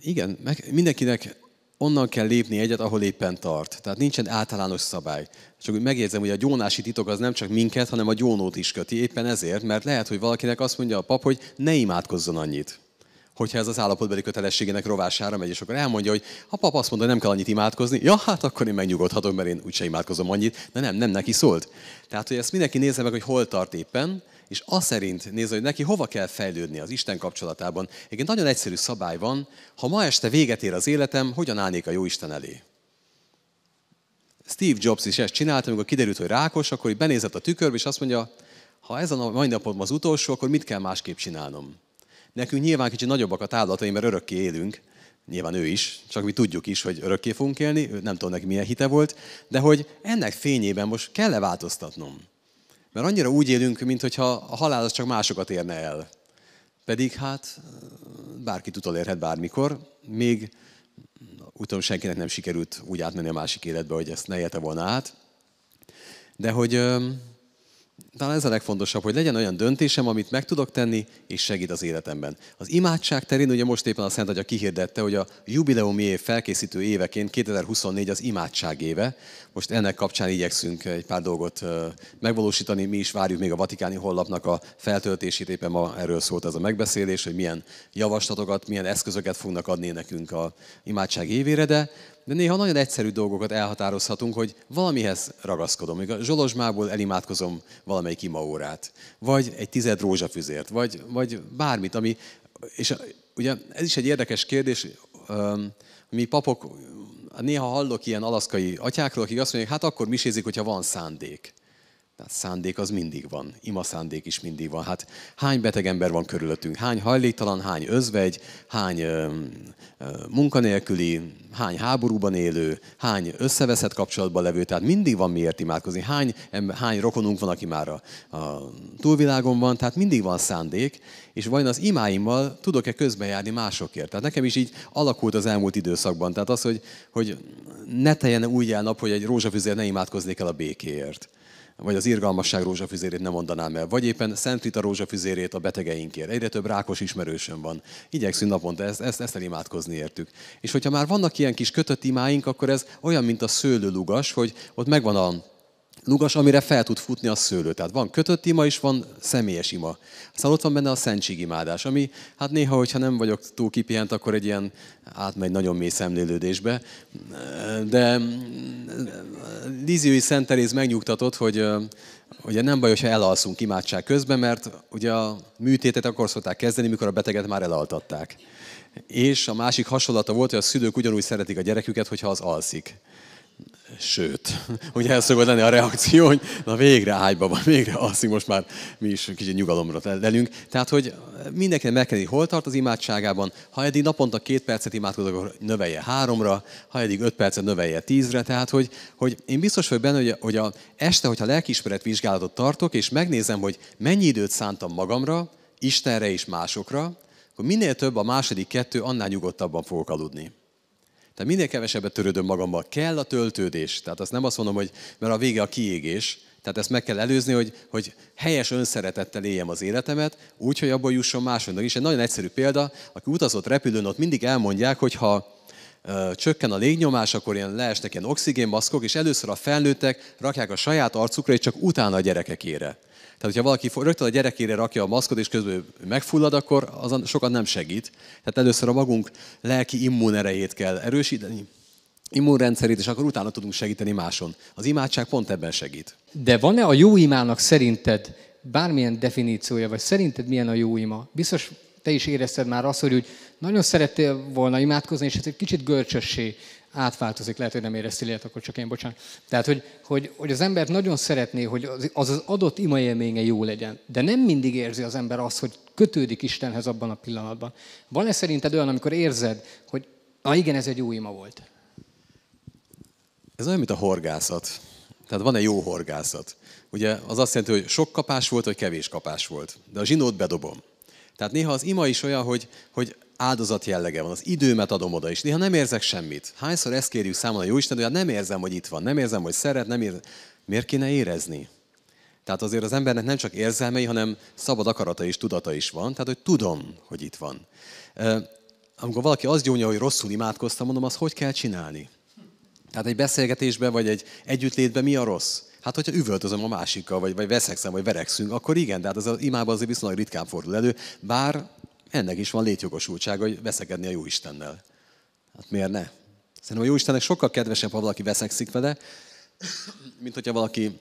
Igen, meg mindenkinek onnan kell lépni egyet, ahol éppen tart. Tehát nincsen általános szabály. Csak úgy megjegyzem, hogy a gyónási titok az nem csak minket, hanem a gyónót is köti. Éppen ezért, mert lehet, hogy valakinek azt mondja a pap, hogy ne imádkozzon annyit hogyha ez az állapotbeli kötelességének rovására megy, és akkor elmondja, hogy ha pap azt mondta, hogy nem kell annyit imádkozni, ja, hát akkor én megnyugodhatom, mert én úgyse imádkozom annyit, de nem, nem neki szólt. Tehát, hogy ezt mindenki nézze meg, hogy hol tart éppen, és azt szerint nézze, hogy neki hova kell fejlődni az Isten kapcsolatában. Egy nagyon egyszerű szabály van, ha ma este véget ér az életem, hogyan állnék a jó Isten elé? Steve Jobs is ezt csinálta, amikor kiderült, hogy rákos, akkor így benézett a tükörbe, és azt mondja, ha ez a mai napom az utolsó, akkor mit kell másképp csinálnom? Nekünk nyilván kicsit nagyobbak a távlatai, mert örökké élünk, nyilván ő is, csak mi tudjuk is, hogy örökké fogunk élni, nem tudom neki milyen hite volt, de hogy ennek fényében most kell-e változtatnom? Mert annyira úgy élünk, mintha a halál az csak másokat érne el. Pedig hát bárkit utolérhet bármikor, még úgy senkinek nem sikerült úgy átmenni a másik életbe, hogy ezt ne élte volna át. De hogy talán ez a legfontosabb, hogy legyen olyan döntésem, amit meg tudok tenni, és segít az életemben. Az imádság terén ugye most éppen a Szent Atya kihirdette, hogy a jubileumi év felkészítő éveként 2024 az imádság éve. Most ennek kapcsán igyekszünk egy pár dolgot megvalósítani, mi is várjuk még a Vatikáni hollapnak a feltöltését, éppen ma erről szólt ez a megbeszélés, hogy milyen javaslatokat, milyen eszközöket fognak adni nekünk a imádság évére, de de néha nagyon egyszerű dolgokat elhatározhatunk, hogy valamihez ragaszkodom. Még a zsolozsmából elimádkozom valamelyik imaórát, vagy egy tized rózsafüzért, vagy, vagy bármit, ami... És ugye ez is egy érdekes kérdés, mi papok, néha hallok ilyen alaszkai atyákról, akik azt mondják, hát akkor misézik, hogyha van szándék. Tehát szándék az mindig van, ima szándék is mindig van. Hát hány beteg ember van körülöttünk, hány hajléktalan, hány özvegy, hány ö, ö, munkanélküli, hány háborúban élő, hány összeveszett kapcsolatban levő, tehát mindig van miért imádkozni. Hány, hány rokonunk van, aki már a, a túlvilágon van, tehát mindig van szándék, és vajon az imáimmal tudok-e közben járni másokért? Tehát nekem is így alakult az elmúlt időszakban. Tehát az, hogy, hogy ne teljen úgy el nap, hogy egy rózsafüzér ne imádkoznék el a békéért vagy az irgalmasság rózsafüzérét nem mondanám el, vagy éppen Szent Rita rózsafüzérét a betegeinkért. Egyre több rákos ismerősöm van. Igyekszünk naponta ezt, ezt, ezt imádkozni értük. És hogyha már vannak ilyen kis kötött imáink, akkor ez olyan, mint a szőlőlugas, hogy ott megvan a lugas, amire fel tud futni a szőlő. Tehát van kötött ima és van személyes ima. Aztán ott van benne a szentségimádás, ami hát néha, hogyha nem vagyok túl kipihent, akkor egy ilyen átmegy nagyon mély szemlélődésbe. De Líziói Szent Teréz megnyugtatott, hogy ugye nem baj, hogyha elalszunk imádság közben, mert ugye a műtétet akkor szokták kezdeni, mikor a beteget már elaltatták. És a másik hasonlata volt, hogy a szülők ugyanúgy szeretik a gyereküket, hogyha az alszik. Sőt, ugye ez szokott lenni a reakció, hogy na végre ágyba van, végre alszik, most már mi is kicsit nyugalomra lelünk. Tehát, hogy mindenkinek megkenni, hol tart az imádságában. Ha eddig naponta két percet imádkozok, akkor növelje háromra, ha eddig öt percet növelje tízre. Tehát, hogy, hogy én biztos vagyok benne, hogy, hogy a este, hogyha lelkiismeret vizsgálatot tartok, és megnézem, hogy mennyi időt szántam magamra, Istenre és másokra, akkor minél több a második kettő, annál nyugodtabban fogok aludni. Tehát minél kevesebbet törődöm magammal. Kell a töltődés. Tehát azt nem azt mondom, hogy mert a vége a kiégés. Tehát ezt meg kell előzni, hogy, hogy helyes önszeretettel éljem az életemet, úgy, hogy abból jusson másodnak is. Egy nagyon egyszerű példa, aki utazott repülőn, ott mindig elmondják, hogy ha csökken a légnyomás, akkor ilyen leesnek ilyen oxigénmaszkok, és először a felnőttek rakják a saját arcukra, és csak utána a gyerekekére. Tehát, hogyha valaki rögtön a gyerekére rakja a maszkot, és közben megfullad, akkor azon sokan nem segít. Tehát először a magunk lelki immunerejét kell erősíteni, immunrendszerét, és akkor utána tudunk segíteni máson. Az imádság pont ebben segít. De van-e a jó imának szerinted bármilyen definíciója, vagy szerinted milyen a jó ima? Biztos te is érezted már azt, hogy úgy nagyon szerettél volna imádkozni, és ez egy kicsit görcsössé átváltozik, lehet, hogy nem érezti ilyet, akkor csak én, bocsánat. Tehát, hogy, hogy, hogy az ember nagyon szeretné, hogy az az adott ima élménye jó legyen, de nem mindig érzi az ember azt, hogy kötődik Istenhez abban a pillanatban. Van-e szerinted olyan, amikor érzed, hogy na igen, ez egy jó ima volt? Ez olyan, mint a horgászat. Tehát van egy jó horgászat. Ugye az azt jelenti, hogy sok kapás volt, vagy kevés kapás volt. De a zsinót bedobom. Tehát néha az ima is olyan, hogy, hogy áldozat jellege van, az időmet adom oda, és néha nem érzek semmit. Hányszor ezt kérjük számon a Isten, hogy hát nem érzem, hogy itt van, nem érzem, hogy szeret, nem érzem. Miért kéne érezni? Tehát azért az embernek nem csak érzelmei, hanem szabad akarata és tudata is van, tehát hogy tudom, hogy itt van. Amikor valaki azt gyónja, hogy rosszul imádkoztam, mondom, azt hogy kell csinálni? Tehát egy beszélgetésben vagy egy együttlétben mi a rossz? Hát, hogyha üvöltözöm a másikkal, vagy, vagy veszekszem, vagy verekszünk, akkor igen, de hát ez az imában azért viszonylag ritkán fordul elő, bár ennek is van létjogosultsága, hogy veszekedni a Jóistennel. Hát miért ne? Szerintem a Jóistennek sokkal kedvesebb, ha valaki veszekszik vele, mint hogyha valaki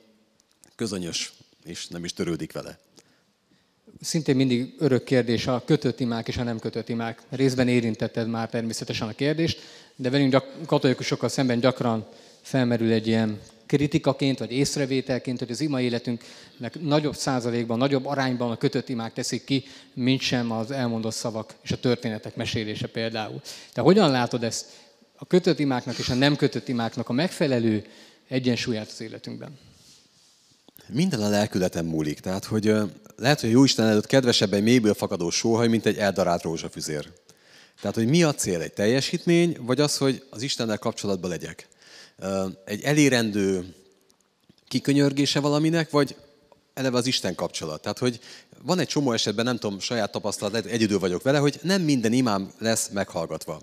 közönyös, és nem is törődik vele. Szintén mindig örök kérdés a kötött imák és a nem kötött imák. Részben érintetted már természetesen a kérdést, de velünk katolikusokkal szemben gyakran felmerül egy ilyen kritikaként vagy észrevételként, hogy az ima életünknek nagyobb százalékban, nagyobb arányban a kötött imák teszik ki, mint sem az elmondott szavak és a történetek mesélése például. Te hogyan látod ezt a kötött imáknak és a nem kötött imáknak a megfelelő egyensúlyát az életünkben? Minden a lelkületem múlik. Tehát, hogy lehet, hogy a Jóisten előtt kedvesebb egy mélyből fakadó sóhaj, mint egy eldarált rózsafüzér. Tehát, hogy mi a cél? Egy teljesítmény, vagy az, hogy az Istennel kapcsolatban legyek? egy elérendő kikönyörgése valaminek, vagy eleve az Isten kapcsolat. Tehát, hogy van egy csomó esetben, nem tudom, saját tapasztalat, egy egyedül vagyok vele, hogy nem minden imám lesz meghallgatva.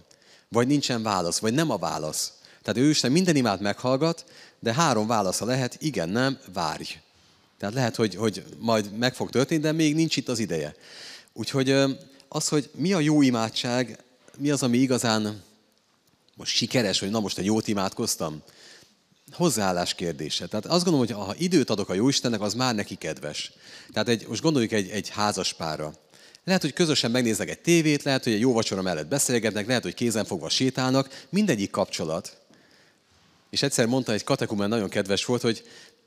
Vagy nincsen válasz, vagy nem a válasz. Tehát ő Isten minden imát meghallgat, de három válasza lehet, igen, nem, várj. Tehát lehet, hogy, hogy majd meg fog történni, de még nincs itt az ideje. Úgyhogy az, hogy mi a jó imádság, mi az, ami igazán most sikeres hogy na most egy jót imádkoztam? Hozzáállás kérdése. Tehát azt gondolom, hogy ha időt adok a Jóistennek, az már neki kedves. Tehát egy, most gondoljuk egy, egy házas párra. Lehet, hogy közösen megnéznek egy tévét, lehet, hogy egy jó vacsora mellett beszélgetnek, lehet, hogy fogva sétálnak, mindegyik kapcsolat. És egyszer mondta egy katekumen, nagyon kedves volt, hogy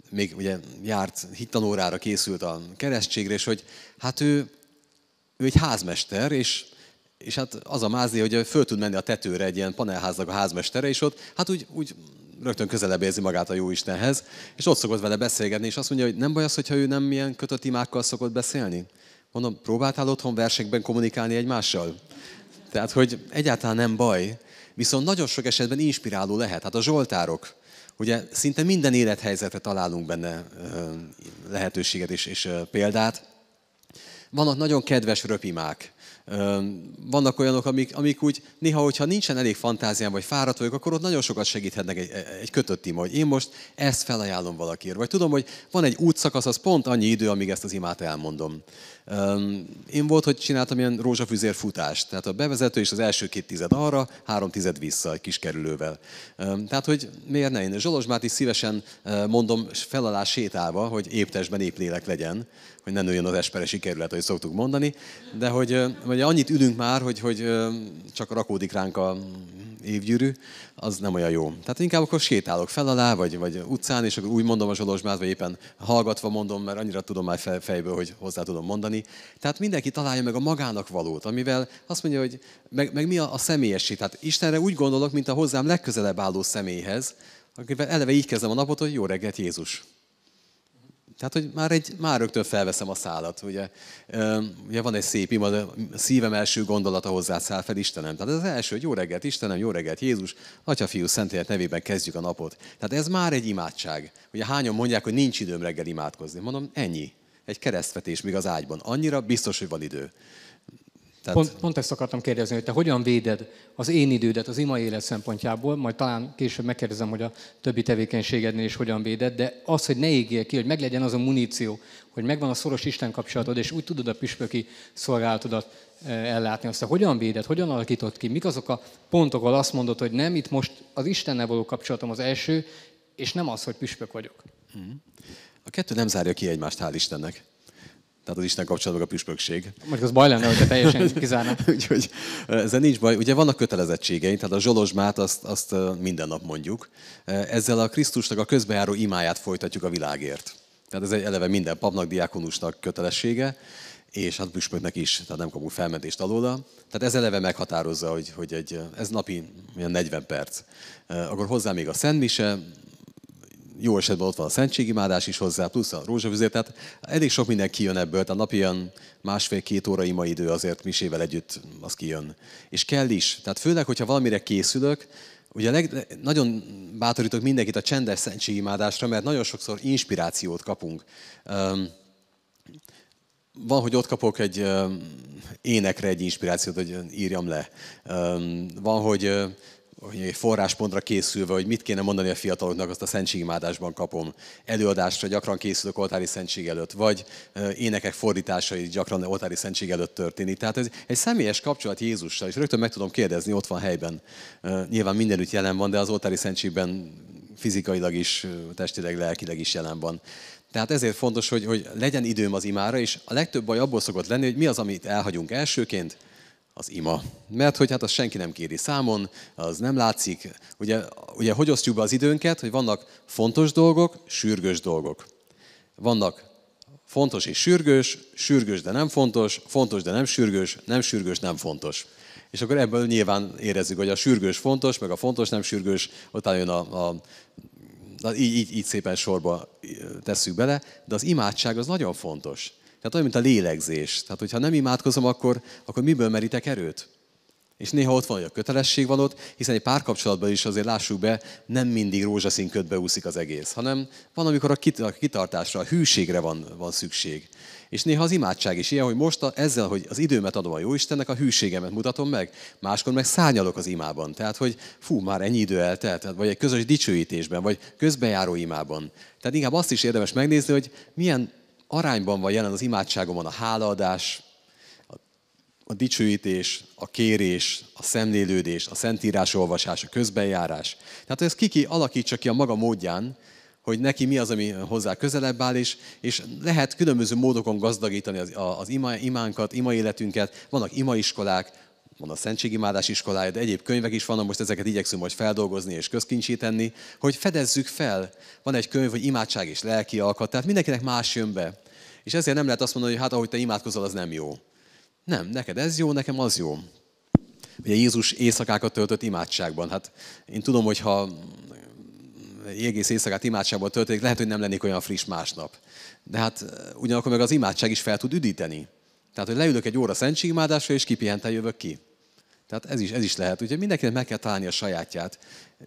még ugye járt hittanórára készült a keresztségre, és hogy hát ő, ő egy házmester, és és hát az a mázni, hogy föl tud menni a tetőre egy ilyen panelháznak a házmestere, és ott hát úgy, úgy rögtön közelebb érzi magát a jó Istenhez, és ott szokott vele beszélgetni, és azt mondja, hogy nem baj az, hogyha ő nem ilyen kötött imákkal szokott beszélni? Mondom, próbáltál otthon versekben kommunikálni egymással? Tehát, hogy egyáltalán nem baj, viszont nagyon sok esetben inspiráló lehet. Hát a zsoltárok, ugye szinte minden élethelyzetre találunk benne lehetőséget és, és példát. Vannak nagyon kedves röpimák, vannak olyanok, amik, amik úgy néha, hogyha nincsen elég fantáziám, vagy fáradt vagyok, akkor ott nagyon sokat segíthetnek egy, e, egy kötött ima, hogy én most ezt felajánlom valakiért. Vagy tudom, hogy van egy útszakasz, az pont annyi idő, amíg ezt az imát elmondom. Én volt, hogy csináltam ilyen rózsafűzér futást. Tehát a bevezető és az első két tized arra, három tized vissza egy kis kerülővel. Tehát, hogy miért ne? Én Zsolozsmát is szívesen mondom felalá sétálva, hogy éptesben épp lélek legyen hogy ne nőjön az esperesi kerület, ahogy szoktuk mondani, de hogy hogy annyit ülünk már, hogy, hogy csak rakódik ránk a évgyűrű, az nem olyan jó. Tehát inkább akkor sétálok fel alá, vagy, vagy utcán, és akkor úgy mondom a zsolozsmát, vagy éppen hallgatva mondom, mert annyira tudom már fejből, hogy hozzá tudom mondani. Tehát mindenki találja meg a magának valót, amivel azt mondja, hogy meg, meg mi a, a személyesség. Tehát Istenre úgy gondolok, mint a hozzám legközelebb álló személyhez, akivel eleve így kezdem a napot, hogy jó reggelt Jézus. Tehát, hogy már, egy, már rögtön felveszem a szálat. Ugye, ugye van egy szép ima, de a szívem első gondolata hozzá száll fel Istenem. Tehát az első, hogy jó reggelt Istenem, jó reggelt Jézus, Atya, Fiú, Szentélet nevében kezdjük a napot. Tehát ez már egy imádság. Ugye hányan mondják, hogy nincs időm reggel imádkozni. Mondom, ennyi. Egy keresztvetés még az ágyban. Annyira biztos, hogy van idő. Tehát... Pont, pont ezt akartam kérdezni, hogy te hogyan véded az én idődet az ima élet szempontjából, majd talán később megkérdezem, hogy a többi tevékenységednél is hogyan véded, de az, hogy ne égél ki, hogy meglegyen az a muníció, hogy megvan a szoros Isten kapcsolatod, és úgy tudod a püspöki szolgálatodat eh, ellátni. Aztán hogyan véded, hogyan alakítod ki, mik azok a pontok, ahol azt mondod, hogy nem, itt most az Istennel való kapcsolatom az első, és nem az, hogy püspök vagyok. Mm-hmm. A kettő nem zárja ki egymást, hál' Istennek tehát az Isten kapcsolatban a püspökség. Mondjuk az baj lenne, hogyha teljesen kizárnak. Úgyhogy ezzel nincs baj. Ugye vannak kötelezettségei, tehát a zsolozsmát azt, azt minden nap mondjuk. Ezzel a Krisztusnak a közbejáró imáját folytatjuk a világért. Tehát ez egy eleve minden papnak, diákonusnak kötelessége, és hát püspöknek is, tehát nem kapunk felmentést alóla. Tehát ez eleve meghatározza, hogy, hogy egy, ez napi 40 perc. Akkor hozzá még a szentmise, jó esetben ott van a szentségimádás is hozzá, plusz a rózsavüzér, tehát elég sok minden kijön ebből, tehát napi ilyen másfél-két óra ima idő azért misével együtt az kijön. És kell is, tehát főleg, hogyha valamire készülök, Ugye leg, nagyon bátorítok mindenkit a csendes szentségimádásra, mert nagyon sokszor inspirációt kapunk. Um, van, hogy ott kapok egy um, énekre egy inspirációt, hogy írjam le. Um, van, hogy hogy egy forráspontra készülve, hogy mit kéne mondani a fiataloknak, azt a szentségimádásban kapom. Előadásra gyakran készülök oltári szentség előtt, vagy énekek fordításai gyakran oltári szentség előtt történik. Tehát ez egy személyes kapcsolat Jézussal, és rögtön meg tudom kérdezni, ott van helyben. Nyilván mindenütt jelen van, de az oltári szentségben fizikailag is, testileg, lelkileg is jelen van. Tehát ezért fontos, hogy, hogy legyen időm az imára, és a legtöbb baj abból szokott lenni, hogy mi az, amit elhagyunk elsőként, az ima. Mert hogy hát azt senki nem kéri számon, az nem látszik. Ugye, ugye hogy osztjuk be az időnket, hogy vannak fontos dolgok, sürgős dolgok. Vannak fontos és sürgős, sürgős, de nem fontos, fontos, de nem sürgős, nem sürgős, nem fontos. És akkor ebből nyilván érezzük, hogy a sürgős fontos, meg a fontos nem sürgős, utána jön a, a így, így, így szépen sorba tesszük bele, de az imádság az nagyon fontos. Tehát olyan, mint a lélegzés. Tehát, hogyha nem imádkozom, akkor, akkor miből merítek erőt? És néha ott van, hogy a kötelesség van ott, hiszen egy párkapcsolatban is azért lássuk be, nem mindig rózsaszín ködbe úszik az egész, hanem van, amikor a kitartásra, a hűségre van, van szükség. És néha az imádság is ilyen, hogy most a, ezzel, hogy az időmet adom a Jóistennek, a hűségemet mutatom meg, máskor meg szárnyalok az imában. Tehát, hogy fú, már ennyi idő eltelt, vagy egy közös dicsőítésben, vagy közbejáró imában. Tehát inkább azt is érdemes megnézni, hogy milyen arányban van jelen az imádságomban a hálaadás, a dicsőítés, a kérés, a szemlélődés, a szentírás olvasás, a közbenjárás. Tehát ez kiki alakítsa ki a maga módján, hogy neki mi az, ami hozzá közelebb áll, és, és lehet különböző módokon gazdagítani az, az ima, imánkat, ima életünket. Vannak imaiskolák, van a Szentségimádás iskolája, de egyéb könyvek is vannak, most ezeket igyekszünk majd feldolgozni és közkincsíteni, hogy fedezzük fel. Van egy könyv, hogy imádság és lelki alkat, tehát mindenkinek más jön be. És ezért nem lehet azt mondani, hogy hát ahogy te imádkozol, az nem jó. Nem, neked ez jó, nekem az jó. Ugye Jézus éjszakákat töltött imádságban. Hát én tudom, hogy ha egész éjszakát imádságban töltötték, lehet, hogy nem lennék olyan friss másnap. De hát ugyanakkor meg az imádság is fel tud üdíteni. Tehát, hogy leülök egy óra szentségimádásra, és kipihentel jövök ki. Tehát ez is, ez is lehet. Úgyhogy mindenkinek meg kell találni a sajátját,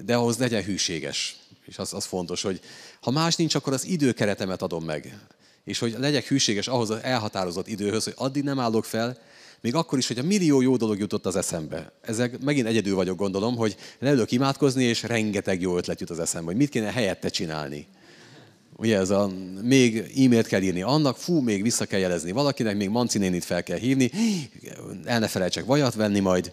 de ahhoz legyen hűséges. És az, az fontos, hogy ha más nincs, akkor az időkeretemet adom meg. És hogy legyek hűséges ahhoz az elhatározott időhöz, hogy addig nem állok fel, még akkor is, hogy a millió jó dolog jutott az eszembe. Ezek megint egyedül vagyok, gondolom, hogy leülök imádkozni, és rengeteg jó ötlet jut az eszembe, hogy mit kéne helyette csinálni. Ugye ez a, még e-mailt kell írni annak, fú, még vissza kell jelezni valakinek, még Manci nénit fel kell hívni, el ne felejtsek vajat venni majd.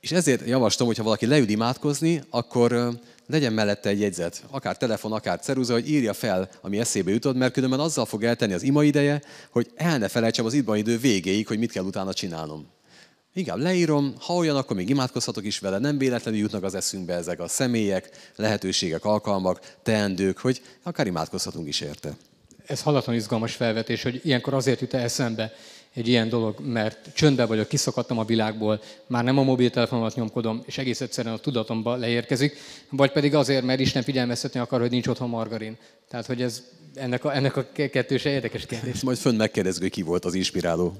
És ezért javaslom, hogyha valaki leüd imádkozni, akkor legyen mellette egy jegyzet, akár telefon, akár ceruza, hogy írja fel, ami eszébe jutott, mert különben azzal fog eltenni az ima ideje, hogy el ne felejtsem az idban idő végéig, hogy mit kell utána csinálnom inkább leírom, ha olyan, akkor még imádkozhatok is vele, nem véletlenül jutnak az eszünkbe ezek a személyek, lehetőségek, alkalmak, teendők, hogy akár imádkozhatunk is érte. Ez hallatlan izgalmas felvetés, hogy ilyenkor azért jut eszembe egy ilyen dolog, mert csöndben vagyok, kiszakadtam a világból, már nem a mobiltelefonomat nyomkodom, és egész egyszerűen a tudatomba leérkezik, vagy pedig azért, mert Isten figyelmeztetni akar, hogy nincs otthon margarin. Tehát, hogy ez ennek a, ennek a kettőse érdekes kérdés. Majd fönn megkérdezzük, hogy ki volt az inspiráló.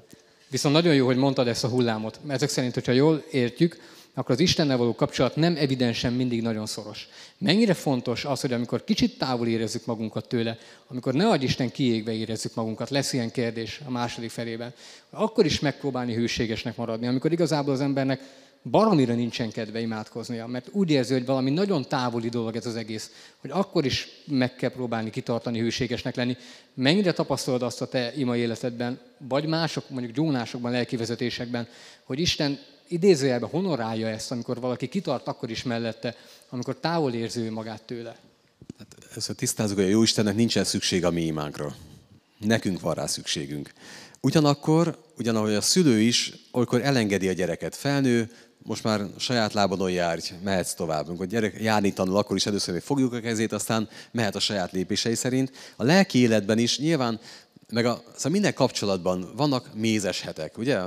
Viszont nagyon jó, hogy mondtad ezt a hullámot. Ezek szerint, hogyha jól értjük, akkor az Istennel való kapcsolat nem evidensen mindig nagyon szoros. Mennyire fontos az, hogy amikor kicsit távol érezzük magunkat tőle, amikor ne adj Isten kiégve érezzük magunkat, lesz ilyen kérdés a második felében, akkor is megpróbálni hőségesnek maradni, amikor igazából az embernek baromira nincsen kedve imádkoznia, mert úgy érzi, hogy valami nagyon távoli dolog ez az egész, hogy akkor is meg kell próbálni kitartani, hőségesnek lenni. Mennyire tapasztalod azt a te ima életedben, vagy mások, mondjuk gyónásokban, lelkivezetésekben, hogy Isten idézőjelben honorálja ezt, amikor valaki kitart akkor is mellette, amikor távol érzi magát tőle. Hát ezt tisztázunk, hogy a Jóistennek nincsen szükség a mi imánkra. Nekünk van rá szükségünk. Ugyanakkor, ugyanahogy a szülő is, olykor elengedi a gyereket, felnő, most már saját lábadon járj, mehetsz tovább. Amikor a gyerek járni tanul, akkor is először még fogjuk a kezét, aztán mehet a saját lépései szerint. A lelki életben is nyilván, meg a, szóval minden kapcsolatban vannak mézes hetek, ugye?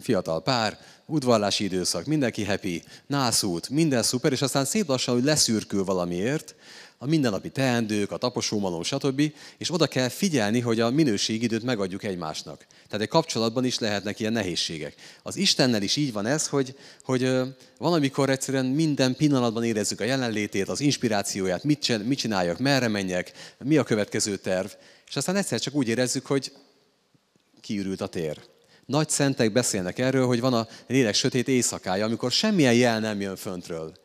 Fiatal pár, udvarlási időszak, mindenki happy, nászút, minden szuper, és aztán szép lassan, hogy leszürkül valamiért, a mindennapi teendők, a taposómalom, stb. És oda kell figyelni, hogy a minőségidőt megadjuk egymásnak. Tehát egy kapcsolatban is lehetnek ilyen nehézségek. Az Istennel is így van ez, hogy, hogy van amikor egyszerűen minden pillanatban érezzük a jelenlétét, az inspirációját, mit csináljak, merre menjek, mi a következő terv. És aztán egyszer csak úgy érezzük, hogy kiürült a tér. Nagy szentek beszélnek erről, hogy van a lélek sötét éjszakája, amikor semmilyen jel nem jön föntről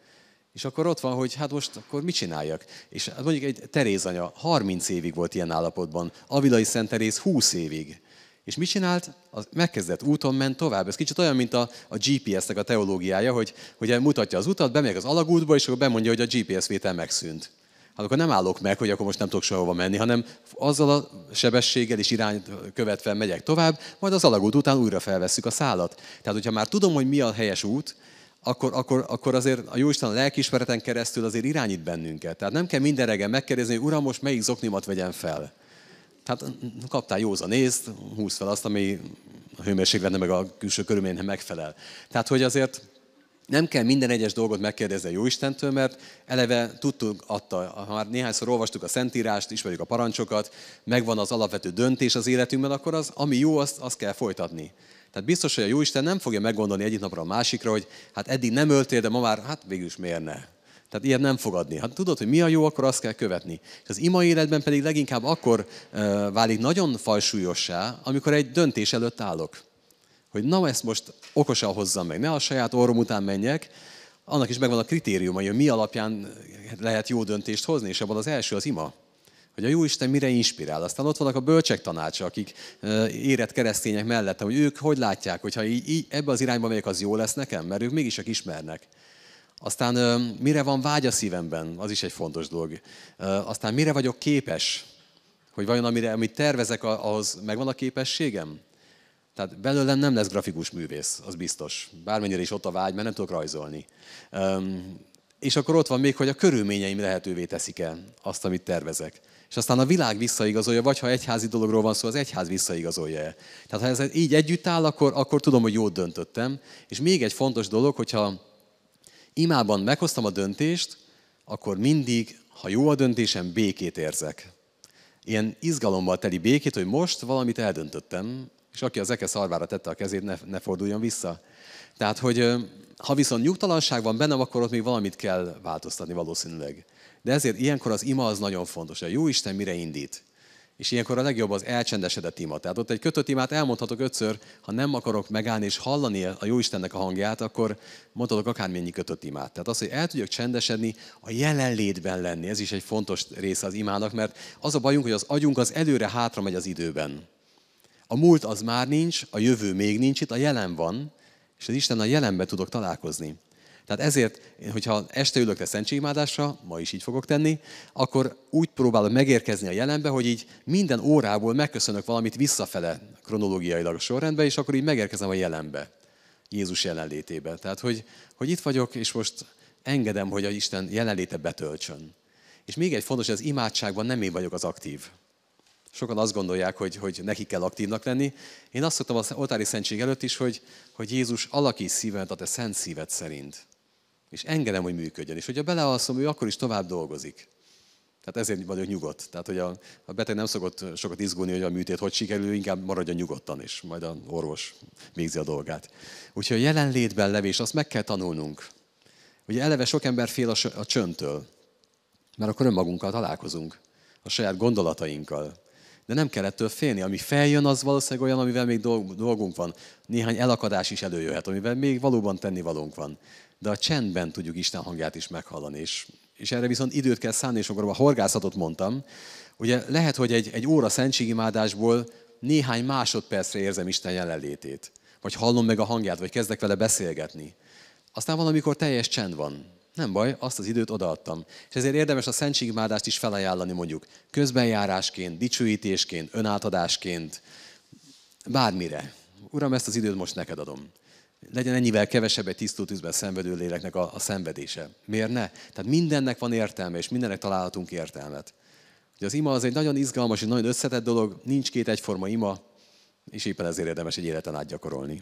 és akkor ott van, hogy hát most akkor mit csináljak? És hát mondjuk egy Teréz anya 30 évig volt ilyen állapotban, Avilai Szent Teréz 20 évig. És mit csinált? Az megkezdett úton ment tovább. Ez kicsit olyan, mint a, a GPS-nek a teológiája, hogy, hogy mutatja az utat, bemegy az alagútba, és akkor bemondja, hogy a GPS vétel megszűnt. Hát akkor nem állok meg, hogy akkor most nem tudok sehova menni, hanem azzal a sebességgel és irány követve megyek tovább, majd az alagút után újra felvesszük a szálat. Tehát, hogyha már tudom, hogy mi a helyes út, akkor, akkor, akkor azért a Jóisten a lelkiismereten keresztül azért irányít bennünket. Tehát nem kell minden reggel megkérdezni, hogy Uram, most melyik zoknimat vegyem fel. Tehát kaptál józan nézt, húz fel azt, ami a hőmérsékletnek meg a külső körülménynek megfelel. Tehát, hogy azért nem kell minden egyes dolgot megkérdezni a Jóistentől, mert eleve tudtuk adta, ha már néhányszor olvastuk a Szentírást, ismerjük a parancsokat, megvan az alapvető döntés az életünkben, akkor az, ami jó, azt, azt kell folytatni. Tehát biztos, hogy a Jóisten nem fogja meggondolni egyik napra a másikra, hogy hát eddig nem öltél, de ma már hát végül is miért ne. Tehát ilyet nem fogadni. Ha hát tudod, hogy mi a jó, akkor azt kell követni. És az ima életben pedig leginkább akkor válik nagyon fajsúlyossá, amikor egy döntés előtt állok. Hogy na, ezt most okosan hozzam meg, ne a saját orrom után menjek, annak is megvan a kritériuma, hogy mi alapján lehet jó döntést hozni, és abban az első az ima hogy a Jóisten mire inspirál. Aztán ott vannak a bölcsek tanácsa, akik érett keresztények mellett, hogy ők hogy látják, hogyha így, így ebbe az irányba megyek, az jó lesz nekem, mert ők mégis csak ismernek. Aztán mire van vágy a szívemben, az is egy fontos dolog. Aztán mire vagyok képes, hogy vajon amire, amit tervezek, ahhoz megvan a képességem? Tehát belőlem nem lesz grafikus művész, az biztos. Bármennyire is ott a vágy, mert nem tudok rajzolni. És akkor ott van még, hogy a körülményeim lehetővé teszik-e azt, amit tervezek és aztán a világ visszaigazolja, vagy ha egyházi dologról van szó, az egyház visszaigazolja el. Tehát ha ez így együtt áll, akkor, akkor tudom, hogy jót döntöttem. És még egy fontos dolog, hogyha imában meghoztam a döntést, akkor mindig, ha jó a döntésem, békét érzek. Ilyen izgalommal teli békét, hogy most valamit eldöntöttem, és aki az eke szarvára tette a kezét, ne, ne forduljon vissza. Tehát, hogy ha viszont nyugtalanság van bennem, akkor ott még valamit kell változtatni valószínűleg. De ezért ilyenkor az ima az nagyon fontos. A jó Isten mire indít? És ilyenkor a legjobb az elcsendesedett ima. Tehát ott egy kötött imát elmondhatok ötször, ha nem akarok megállni és hallani a Jóistennek a hangját, akkor mondhatok akármennyi kötött imát. Tehát az, hogy el tudjak csendesedni, a jelenlétben lenni, ez is egy fontos része az imának, mert az a bajunk, hogy az agyunk az előre-hátra megy az időben. A múlt az már nincs, a jövő még nincs itt, a jelen van, és az Isten a jelenben tudok találkozni. Tehát ezért, hogyha este ülök le szentségimádásra, ma is így fogok tenni, akkor úgy próbálom megérkezni a jelenbe, hogy így minden órából megköszönök valamit visszafele kronológiailag a sorrendbe, és akkor így megérkezem a jelenbe, Jézus jelenlétébe. Tehát, hogy, hogy itt vagyok, és most engedem, hogy a Isten jelenléte betöltsön. És még egy fontos, hogy az imádságban nem én vagyok az aktív. Sokan azt gondolják, hogy, hogy neki kell aktívnak lenni. Én azt szoktam az oltári szentség előtt is, hogy, hogy Jézus alakíts szívet a te szent szíved szerint. És engedem, hogy működjön. És hogyha belealszom, ő akkor is tovább dolgozik. Tehát ezért vagyok nyugodt. Tehát, hogy a, a beteg nem szokott sokat izgulni, hogy a műtét hogy sikerül, inkább maradjon nyugodtan, és majd a orvos végzi a dolgát. Úgyhogy a jelenlétben levés, azt meg kell tanulnunk. Ugye eleve sok ember fél a, a csöntől, mert akkor önmagunkkal találkozunk, a saját gondolatainkkal. De nem kell ettől félni. Ami feljön, az valószínűleg olyan, amivel még dolgunk van. Néhány elakadás is előjöhet, amivel még valóban tennivalónk van de a csendben tudjuk Isten hangját is meghallani. És, és erre viszont időt kell szánni, és akkor a horgászatot mondtam. Ugye lehet, hogy egy, egy óra szentségimádásból néhány másodpercre érzem Isten jelenlétét. Vagy hallom meg a hangját, vagy kezdek vele beszélgetni. Aztán valamikor teljes csend van. Nem baj, azt az időt odaadtam. És ezért érdemes a szentségimádást is felajánlani mondjuk közbenjárásként, dicsőítésként, önátadásként, bármire. Uram, ezt az időt most neked adom legyen ennyivel kevesebb egy tisztult tűzben szenvedő léleknek a, a szenvedése. Miért ne? Tehát mindennek van értelme, és mindennek találhatunk értelmet. Ugye az ima az egy nagyon izgalmas, és nagyon összetett dolog, nincs két egyforma ima, és éppen ezért érdemes egy életen át gyakorolni.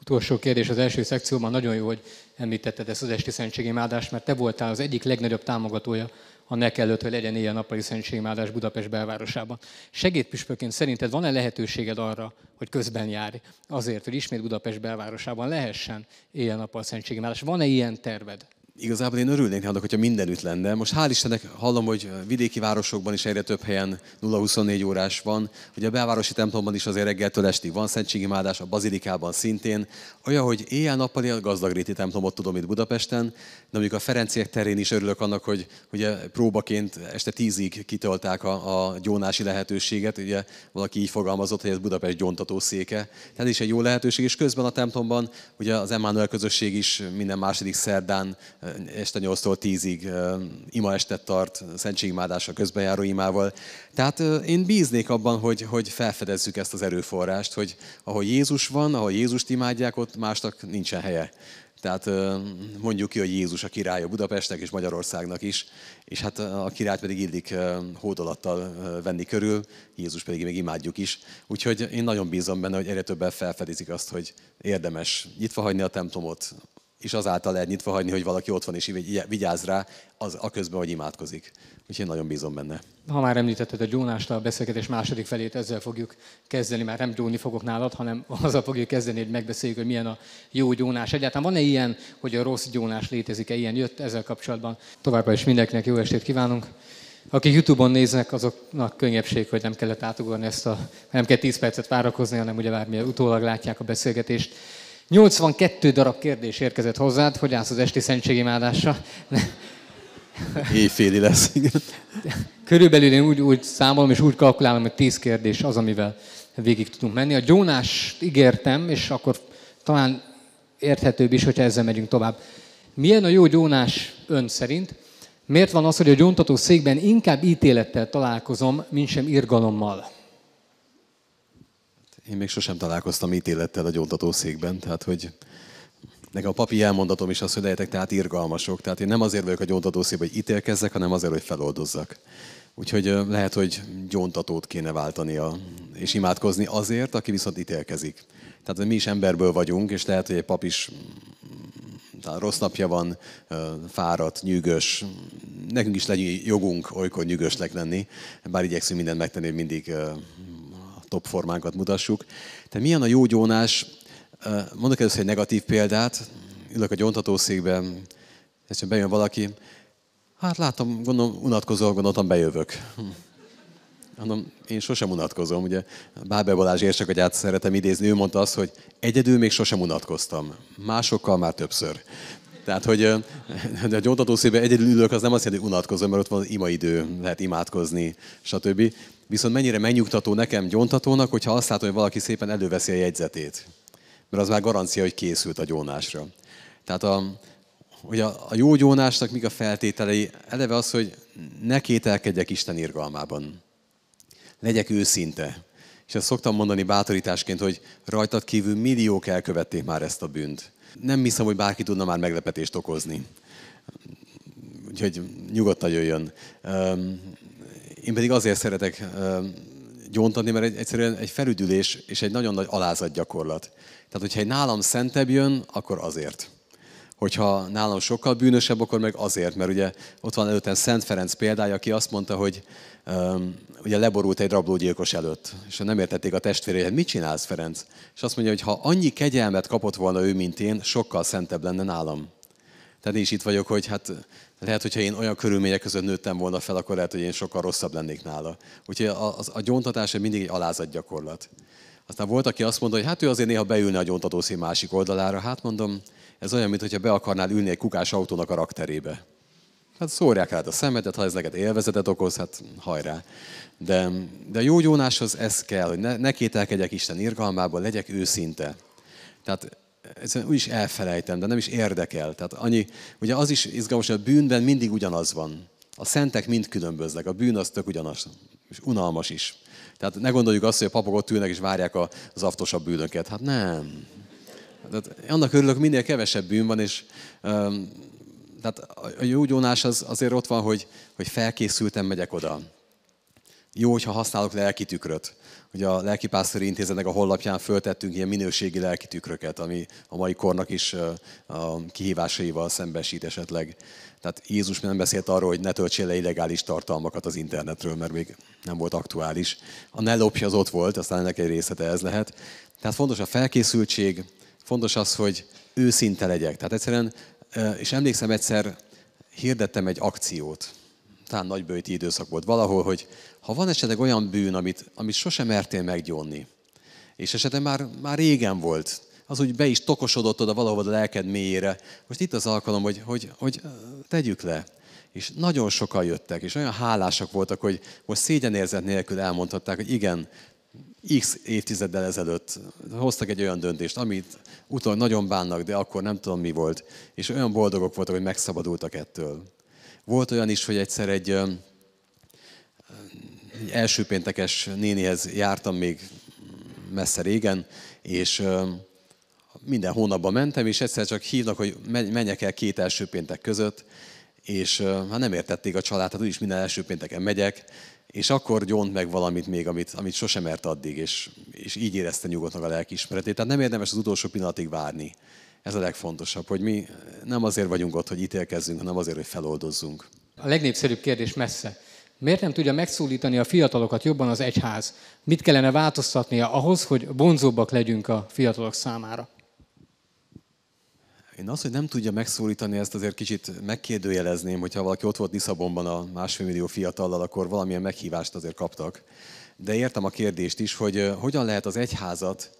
Utolsó kérdés az első szekcióban. Nagyon jó, hogy említetted ezt az esti szentségimádást, mert te voltál az egyik legnagyobb támogatója a nek előtt, hogy legyen ilyen nappali szentségmádás Budapest belvárosában. Segédpüspökként szerinted van-e lehetőséged arra, hogy közben járj azért, hogy ismét Budapest belvárosában lehessen ilyen nappali szentségmádás? Van-e ilyen terved? igazából én örülnék annak, hogyha mindenütt lenne. Most hál' Istennek hallom, hogy vidéki városokban is egyre több helyen 0-24 órás van. hogy a belvárosi templomban is azért reggeltől estig van szentségimádás, a bazilikában szintén. Olyan, hogy éjjel-nappali a gazdagréti templomot tudom itt Budapesten, de mondjuk a Ferenciek terén is örülök annak, hogy ugye próbaként este tízig kitölták a, a gyónási lehetőséget. Ugye valaki így fogalmazott, hogy ez Budapest gyóntató széke. Tehát is egy jó lehetőség, és közben a templomban ugye az Emmanuel közösség is minden második szerdán este 8-tól 10-ig estet tart, szentségimádással, közbenjáró imával. Tehát én bíznék abban, hogy, hogy felfedezzük ezt az erőforrást, hogy ahol Jézus van, ahol Jézust imádják, ott másnak nincsen helye. Tehát mondjuk ki, hogy Jézus a király a Budapestnek és Magyarországnak is, és hát a királyt pedig illik hódolattal venni körül, Jézus pedig még imádjuk is. Úgyhogy én nagyon bízom benne, hogy egyre többen felfedezik azt, hogy érdemes nyitva hagyni a templomot, és azáltal lehet nyitva hagyni, hogy valaki ott van és vigyáz rá, az a közben, hogy imádkozik. Úgyhogy én nagyon bízom benne. Ha már említetted a gyónást, a beszélgetés második felét, ezzel fogjuk kezdeni, már nem gyóni fogok nálad, hanem azzal fogjuk kezdeni, hogy megbeszéljük, hogy milyen a jó gyónás. Egyáltalán van-e ilyen, hogy a rossz gyónás létezik-e, ilyen jött ezzel kapcsolatban? Továbbá is mindenkinek jó estét kívánunk. Akik Youtube-on néznek, azoknak könnyebbség, hogy nem kellett átugorni ezt a, nem kell 10 percet várakozni, hanem ugye bármilyen utólag látják a beszélgetést. 82 darab kérdés érkezett hozzád, hogy állsz az esti szentségimádásra. Éjféli lesz, igen. Körülbelül én úgy, úgy számolom és úgy kalkulálom, hogy 10 kérdés az, amivel végig tudunk menni. A Jónást ígértem, és akkor talán érthetőbb is, hogyha ezzel megyünk tovább. Milyen a jó Jónás ön szerint? Miért van az, hogy a gyóntató székben inkább ítélettel találkozom, mint sem irgalommal? Én még sosem találkoztam ítélettel a gyóntatószékben, tehát hogy nekem a papi elmondatom is az, hogy lehetek tehát irgalmasok. Tehát én nem azért vagyok a gyóntatószékben, hogy ítélkezzek, hanem azért, hogy feloldozzak. Úgyhogy lehet, hogy gyóntatót kéne váltani a, és imádkozni azért, aki viszont ítélkezik. Tehát hogy mi is emberből vagyunk, és lehet, hogy egy pap is mm, tehát rossz napja van, fáradt, nyűgös. Nekünk is legyen jogunk olykor nyűgösnek lenni, bár igyekszünk mindent megtenni, hogy mindig top formánkat mutassuk. Tehát milyen a jó gyónás, mondok először egy negatív példát, ülök a gyóntatószékben, és csak bejön valaki, hát látom, gondolom, unatkozol, gondoltam, bejövök. Mondom, én sosem unatkozom, ugye Bábel Balázs érsek, hogy át szeretem idézni, ő mondta azt, hogy egyedül még sosem unatkoztam, másokkal már többször. Tehát, hogy de a gyóntatószékben egyedül ülök, az nem azt jelenti, hogy unatkozom, mert ott van imaidő, lehet imádkozni, stb. Viszont mennyire megnyugtató nekem gyóntatónak, hogyha azt látom, hogy valaki szépen előveszi a jegyzetét. Mert az már garancia, hogy készült a gyónásra. Tehát a, hogy a, a jó gyónásnak mik a feltételei, eleve az, hogy ne kételkedjek Isten irgalmában. Legyek őszinte. És ezt szoktam mondani bátorításként, hogy rajtad kívül milliók elkövették már ezt a bűnt. Nem hiszem, hogy bárki tudna már meglepetést okozni. Úgyhogy nyugodtan jöjjön. Én pedig azért szeretek gyóntani, mert egy, egyszerűen egy felüdülés és egy nagyon nagy alázat gyakorlat. Tehát, hogyha egy nálam szentebb jön, akkor azért. Hogyha nálam sokkal bűnösebb, akkor meg azért, mert ugye ott van előttem Szent Ferenc példája, aki azt mondta, hogy um, ugye leborult egy rablógyilkos előtt, és nem értették a testvére, hogy hát mit csinálsz, Ferenc? És azt mondja, hogy ha annyi kegyelmet kapott volna ő, mint én, sokkal szentebb lenne nálam. Tehát én is itt vagyok, hogy hát lehet, hogyha én olyan körülmények között nőttem volna fel, akkor lehet, hogy én sokkal rosszabb lennék nála. Úgyhogy a, a, a gyóntatás mindig egy alázat gyakorlat. Aztán volt, aki azt mondta, hogy hát ő azért néha beülne a gyóntatószín másik oldalára. Hát mondom, ez olyan, mintha be akarnál ülni egy kukás autónak a rakterébe. Hát szórják rád a szemedet, ha ez neked élvezetet okoz, hát hajrá. De, de jó gyónáshoz ez kell, hogy ne, ne kételkedjek Isten irgalmából, legyek őszinte. Tehát egyszerűen úgy is elfelejtem, de nem is érdekel. Tehát annyi, ugye az is izgalmas, hogy a bűnben mindig ugyanaz van. A szentek mind különböznek, a bűn az tök ugyanaz, és unalmas is. Tehát ne gondoljuk azt, hogy a papok ott ülnek és várják az aftosabb bűnöket. Hát nem. Tehát annak örülök, minél kevesebb bűn van, és um, tehát a jógyónás az azért ott van, hogy, hogy felkészültem, megyek oda. Jó, hogyha használok lelki tükröt. Ugye a lelkipásztori intézetnek a honlapján föltettünk ilyen minőségi lelki tükröket, ami a mai kornak is a kihívásaival szembesít esetleg. Tehát Jézus nem beszélt arról, hogy ne töltsél le illegális tartalmakat az internetről, mert még nem volt aktuális. A ne lopj az ott volt, aztán ennek egy részete ez lehet. Tehát fontos a felkészültség, fontos az, hogy őszinte legyek. Tehát egyszerűen, és emlékszem egyszer, hirdettem egy akciót, talán nagybőti időszak volt valahol, hogy ha van esetleg olyan bűn, amit, amit sosem mertél meggyónni, és esetleg már, már régen volt, az úgy be is tokosodott oda valahova a lelked mélyére. Most itt az alkalom, hogy, hogy, hogy tegyük le. És nagyon sokan jöttek, és olyan hálásak voltak, hogy most szégyenérzet nélkül elmondhatták, hogy igen, x évtizeddel ezelőtt hoztak egy olyan döntést, amit utólag nagyon bánnak, de akkor nem tudom mi volt. És olyan boldogok voltak, hogy megszabadultak ettől. Volt olyan is, hogy egyszer egy egy első péntekes nénihez jártam még messze régen, és minden hónapban mentem, és egyszer csak hívnak, hogy menjek el két első péntek között, és hát nem értették a család, hát úgyis minden első pénteken megyek, és akkor gyont meg valamit még, amit, amit sosem mert addig, és, és így érezte nyugodtnak a lelkiismeretét. Tehát nem érdemes az utolsó pillanatig várni. Ez a legfontosabb, hogy mi nem azért vagyunk ott, hogy ítélkezzünk, hanem azért, hogy feloldozzunk. A legnépszerűbb kérdés messze. Miért nem tudja megszólítani a fiatalokat jobban az egyház? Mit kellene változtatnia ahhoz, hogy bonzóbbak legyünk a fiatalok számára? Én azt, hogy nem tudja megszólítani, ezt azért kicsit megkérdőjelezném, hogyha valaki ott volt Lisszabonban a másfél millió fiatallal, akkor valamilyen meghívást azért kaptak. De értem a kérdést is, hogy hogyan lehet az egyházat,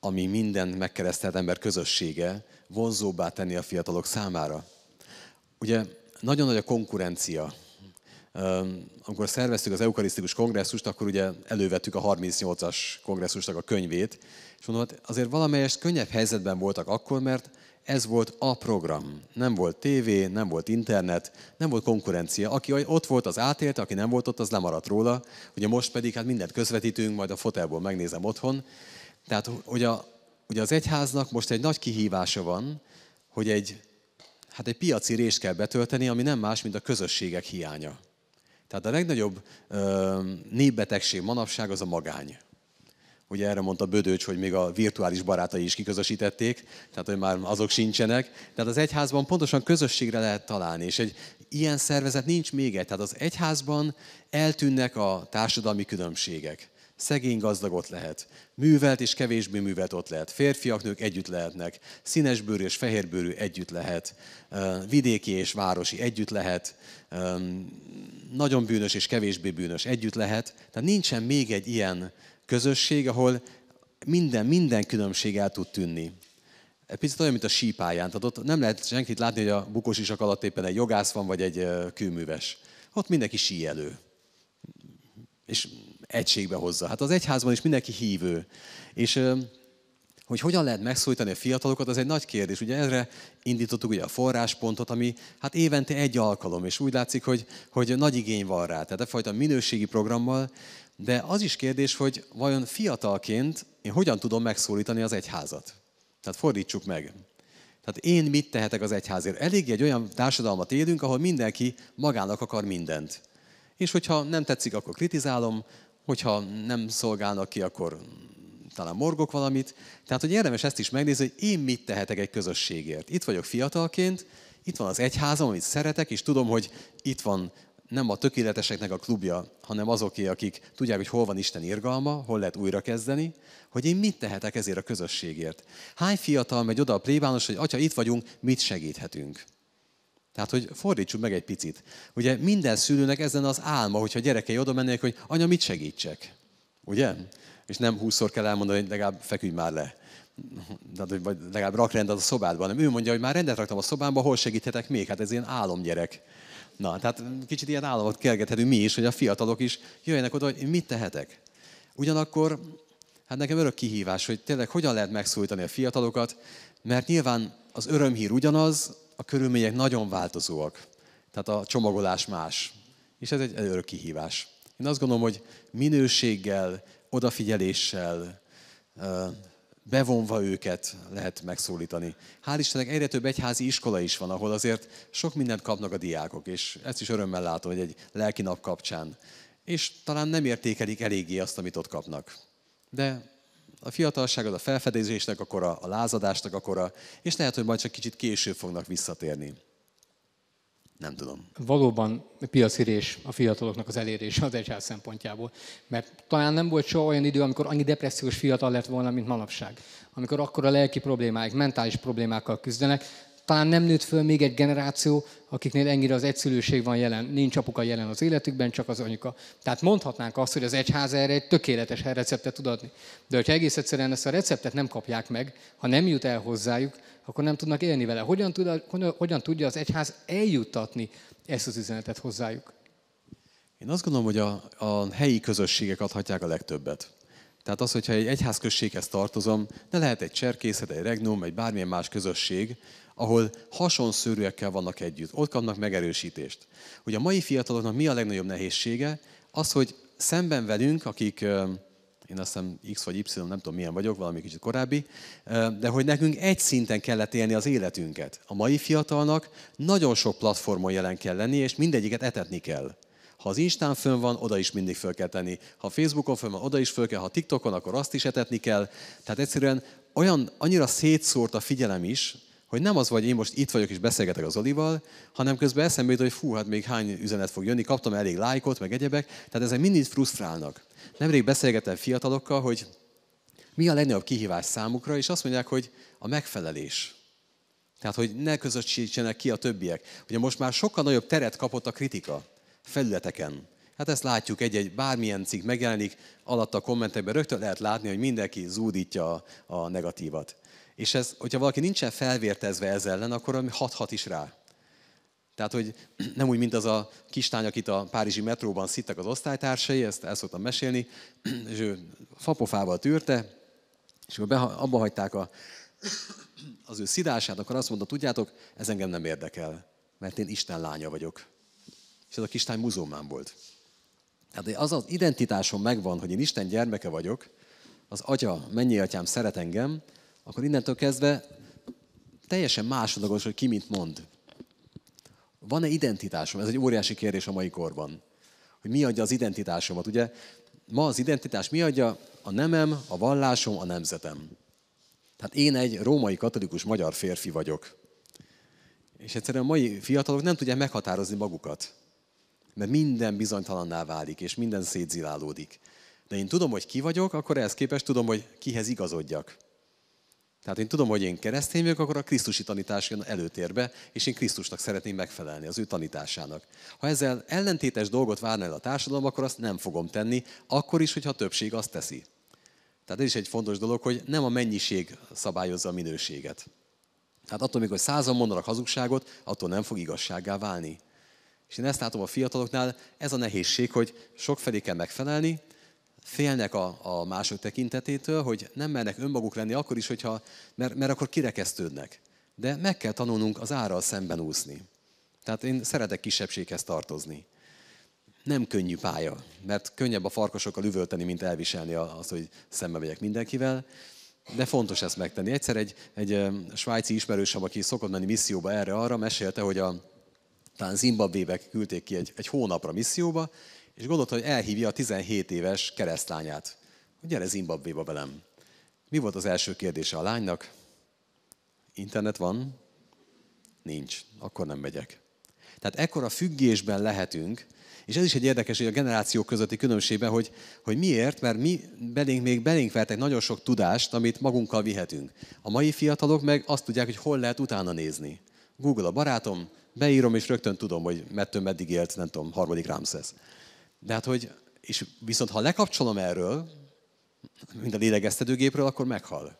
ami minden megkeresztelt ember közössége, vonzóbbá tenni a fiatalok számára. Ugye nagyon nagy a konkurencia amikor szerveztük az eukarisztikus kongresszust, akkor ugye elővettük a 38-as kongresszusnak a könyvét, és mondom, hogy hát azért valamelyest könnyebb helyzetben voltak akkor, mert ez volt a program. Nem volt tévé, nem volt internet, nem volt konkurencia. Aki ott volt, az átélte, aki nem volt ott, az lemaradt róla. Ugye most pedig hát mindent közvetítünk, majd a fotelból megnézem otthon. Tehát ugye, ugye az egyháznak most egy nagy kihívása van, hogy egy, hát egy piaci részt kell betölteni, ami nem más, mint a közösségek hiánya. Tehát a legnagyobb ö, népbetegség manapság az a magány. Ugye erre mondta Bödőcs, hogy még a virtuális barátai is kiközösítették, tehát hogy már azok sincsenek. Tehát az egyházban pontosan közösségre lehet találni, és egy ilyen szervezet nincs még egy. Tehát az egyházban eltűnnek a társadalmi különbségek. Szegény gazdag ott lehet, művelt és kevésbé művelt ott lehet, férfiak, nők együtt lehetnek, színesbőrű és fehérbőrű együtt lehet, vidéki és városi együtt lehet, nagyon bűnös és kevésbé bűnös együtt lehet. Tehát nincsen még egy ilyen közösség, ahol minden, minden különbség el tud tűnni. Egy picit olyan, mint a sípáján. Tehát ott nem lehet senkit látni, hogy a bukós isak alatt éppen egy jogász van, vagy egy kőműves. Ott mindenki síjelő. És egységbe hozza. Hát az egyházban is mindenki hívő. És hogy hogyan lehet megszólítani a fiatalokat, az egy nagy kérdés. Ugye erre indítottuk ugye a forráspontot, ami hát évente egy alkalom, és úgy látszik, hogy, hogy nagy igény van rá. Tehát fajta minőségi programmal, de az is kérdés, hogy vajon fiatalként én hogyan tudom megszólítani az egyházat. Tehát fordítsuk meg. Tehát én mit tehetek az egyházért? Elég egy olyan társadalmat élünk, ahol mindenki magának akar mindent. És hogyha nem tetszik, akkor kritizálom, hogyha nem szolgálnak ki, akkor talán morgok valamit. Tehát, hogy érdemes ezt is megnézni, hogy én mit tehetek egy közösségért. Itt vagyok fiatalként, itt van az egyházam, amit szeretek, és tudom, hogy itt van nem a tökéleteseknek a klubja, hanem azoké, akik tudják, hogy hol van Isten irgalma, hol lehet újrakezdeni, hogy én mit tehetek ezért a közösségért. Hány fiatal megy oda a plébános, hogy atya, itt vagyunk, mit segíthetünk? Tehát, hogy fordítsuk meg egy picit. Ugye minden szülőnek ezen az álma, hogyha gyerekei oda mennek, hogy anya, mit segítsek? Ugye? és nem húszszor kell elmondani, hogy legalább feküdj már le. De, vagy legalább rak rendet a szobádban. Nem, ő mondja, hogy már rendet raktam a szobámba, hol segíthetek még? Hát ez ilyen álomgyerek. Na, tehát kicsit ilyen álomot kergethetünk mi is, hogy a fiatalok is jöjjenek oda, hogy mit tehetek. Ugyanakkor, hát nekem örök kihívás, hogy tényleg hogyan lehet megszólítani a fiatalokat, mert nyilván az örömhír ugyanaz, a körülmények nagyon változóak. Tehát a csomagolás más. És ez egy örök kihívás. Én azt gondolom, hogy minőséggel, odafigyeléssel, bevonva őket lehet megszólítani. Hál' Istennek egyre több egyházi iskola is van, ahol azért sok mindent kapnak a diákok, és ezt is örömmel látom, hogy egy lelki nap kapcsán. És talán nem értékelik eléggé azt, amit ott kapnak. De a fiatalság az a felfedezésnek a kora, a lázadásnak a kora, és lehet, hogy majd csak kicsit később fognak visszatérni. Nem tudom. Valóban piacirés a fiataloknak az elérése az egyház szempontjából. Mert talán nem volt soha olyan idő, amikor annyi depressziós fiatal lett volna, mint manapság. Amikor akkor a lelki problémáik, mentális problémákkal küzdenek, talán nem nőtt föl még egy generáció, akiknél ennyire az egyszülőség van jelen, nincs apuka jelen az életükben, csak az anyuka. Tehát mondhatnánk azt, hogy az egyház erre egy tökéletes receptet tud adni. De hogyha egész egyszerűen ezt a receptet nem kapják meg, ha nem jut el hozzájuk, akkor nem tudnak élni vele. Hogyan, tud, hogyan tudja az egyház eljuttatni ezt az üzenetet hozzájuk? Én azt gondolom, hogy a, a helyi közösségek adhatják a legtöbbet. Tehát az, hogyha egy egyházközséghez tartozom, de lehet egy cserkészet, egy regnum, egy bármilyen más közösség, ahol hasonszörűekkel vannak együtt, ott kapnak megerősítést. Hogy a mai fiataloknak mi a legnagyobb nehézsége? Az, hogy szemben velünk, akik én azt hiszem X vagy Y, nem tudom milyen vagyok, valami kicsit korábbi, de hogy nekünk egy szinten kellett élni az életünket. A mai fiatalnak nagyon sok platformon jelen kell lenni, és mindegyiket etetni kell. Ha az Instán fönn van, oda is mindig föl kell tenni. Ha Facebookon fönn van, oda is föl kell. Ha TikTokon, akkor azt is etetni kell. Tehát egyszerűen olyan, annyira szétszórt a figyelem is, hogy nem az vagy, én most itt vagyok és beszélgetek az Olival, hanem közben eszembe jut, hogy fú, hát még hány üzenet fog jönni, kaptam elég lájkot, meg egyebek, tehát ezek mindig frusztrálnak. Nemrég beszélgettem fiatalokkal, hogy mi a legnagyobb kihívás számukra, és azt mondják, hogy a megfelelés. Tehát, hogy ne közösítsenek ki a többiek. Ugye most már sokkal nagyobb teret kapott a kritika felületeken. Hát ezt látjuk, egy-egy bármilyen cikk megjelenik, alatt a kommentekben rögtön lehet látni, hogy mindenki zúdítja a, negatívat. És ez, hogyha valaki nincsen felvértezve ezzel ellen, akkor ami hathat is rá. Tehát, hogy nem úgy, mint az a kistány, akit a párizsi metróban szittek az osztálytársai, ezt el szoktam mesélni, és ő fapofával tűrte, és akkor abba hagyták a, az ő szidását, akkor azt mondta, tudjátok, ez engem nem érdekel, mert én Isten lánya vagyok. És ez a kistány muzulmán volt. Tehát az az identitásom megvan, hogy én Isten gyermeke vagyok, az atya, mennyi atyám szeret engem, akkor innentől kezdve teljesen másodlagos, hogy ki mint mond. Van-e identitásom? Ez egy óriási kérdés a mai korban. Hogy mi adja az identitásomat? Ugye ma az identitás mi adja? A nemem, a vallásom, a nemzetem. Tehát én egy római katolikus magyar férfi vagyok. És egyszerűen a mai fiatalok nem tudják meghatározni magukat. Mert minden bizonytalanná válik, és minden szétzilálódik. De én tudom, hogy ki vagyok, akkor ehhez képest tudom, hogy kihez igazodjak. Tehát én tudom, hogy én keresztény vagyok, akkor a Krisztusi tanítás jön előtérbe, és én Krisztusnak szeretném megfelelni, az ő tanításának. Ha ezzel ellentétes dolgot várna el a társadalom, akkor azt nem fogom tenni, akkor is, hogyha a többség azt teszi. Tehát ez is egy fontos dolog, hogy nem a mennyiség szabályozza a minőséget. Tehát attól még, hogy százan mondanak hazugságot, attól nem fog igazsággá válni. És én ezt látom a fiataloknál, ez a nehézség, hogy felé kell megfelelni, félnek a, a mások tekintetétől, hogy nem mernek önmaguk lenni akkor is, hogyha, mert, mert akkor kirekesztődnek. De meg kell tanulnunk az árral szemben úszni. Tehát én szeretek kisebbséghez tartozni. Nem könnyű pálya, mert könnyebb a farkasokkal üvölteni, mint elviselni azt, hogy szembe megyek mindenkivel. De fontos ezt megtenni. Egyszer egy, egy svájci ismerősöm, aki szokott menni misszióba erre-arra, mesélte, hogy a, talán Zimbabvébe küldték ki egy, egy hónapra misszióba, és gondolta, hogy elhívja a 17 éves keresztlányát, hogy gyere Zimbabvéba velem. Mi volt az első kérdése a lánynak? Internet van? Nincs. Akkor nem megyek. Tehát ekkora függésben lehetünk, és ez is egy érdekes, hogy a generációk közötti különbségben, hogy, hogy miért, mert mi belénk még belénk vertek nagyon sok tudást, amit magunkkal vihetünk. A mai fiatalok meg azt tudják, hogy hol lehet utána nézni. Google a barátom, beírom, és rögtön tudom, hogy mettől meddig élt, nem tudom, harmadik Ramses. De hát, hogy, és viszont ha lekapcsolom erről, mint a lélegeztetőgépről, akkor meghal.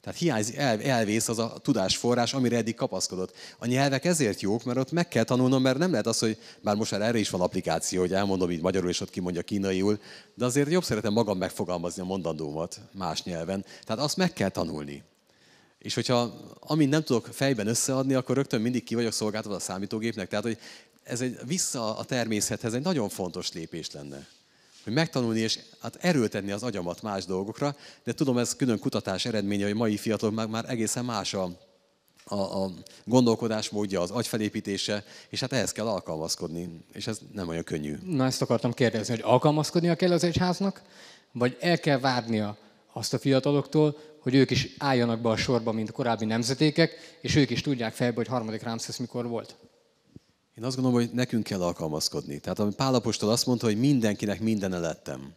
Tehát hiányzik, el, elvész az a tudásforrás, amire eddig kapaszkodott. A nyelvek ezért jók, mert ott meg kell tanulnom, mert nem lehet az, hogy bár most már erre is van applikáció, hogy elmondom így magyarul, és ott kimondja kínaiul, de azért jobb szeretem magam megfogalmazni a mondandómat más nyelven. Tehát azt meg kell tanulni. És hogyha amint nem tudok fejben összeadni, akkor rögtön mindig ki vagyok szolgáltatva a számítógépnek. Tehát, hogy ez egy vissza a természethez egy nagyon fontos lépés lenne. Hogy megtanulni és hát erőltetni az agyamat más dolgokra, de tudom, ez külön kutatás eredménye, hogy mai fiatalok már, már egészen más a, a, a gondolkodásmódja, az agyfelépítése, és hát ehhez kell alkalmazkodni, és ez nem olyan könnyű. Na ezt akartam kérdezni, hogy alkalmazkodnia kell az egyháznak, vagy el kell várnia azt a fiataloktól, hogy ők is álljanak be a sorba, mint a korábbi nemzetékek, és ők is tudják fejbe, hogy harmadik Rámszesz mikor volt? Én azt gondolom, hogy nekünk kell alkalmazkodni. Tehát ami Pálapostól azt mondta, hogy mindenkinek minden lettem.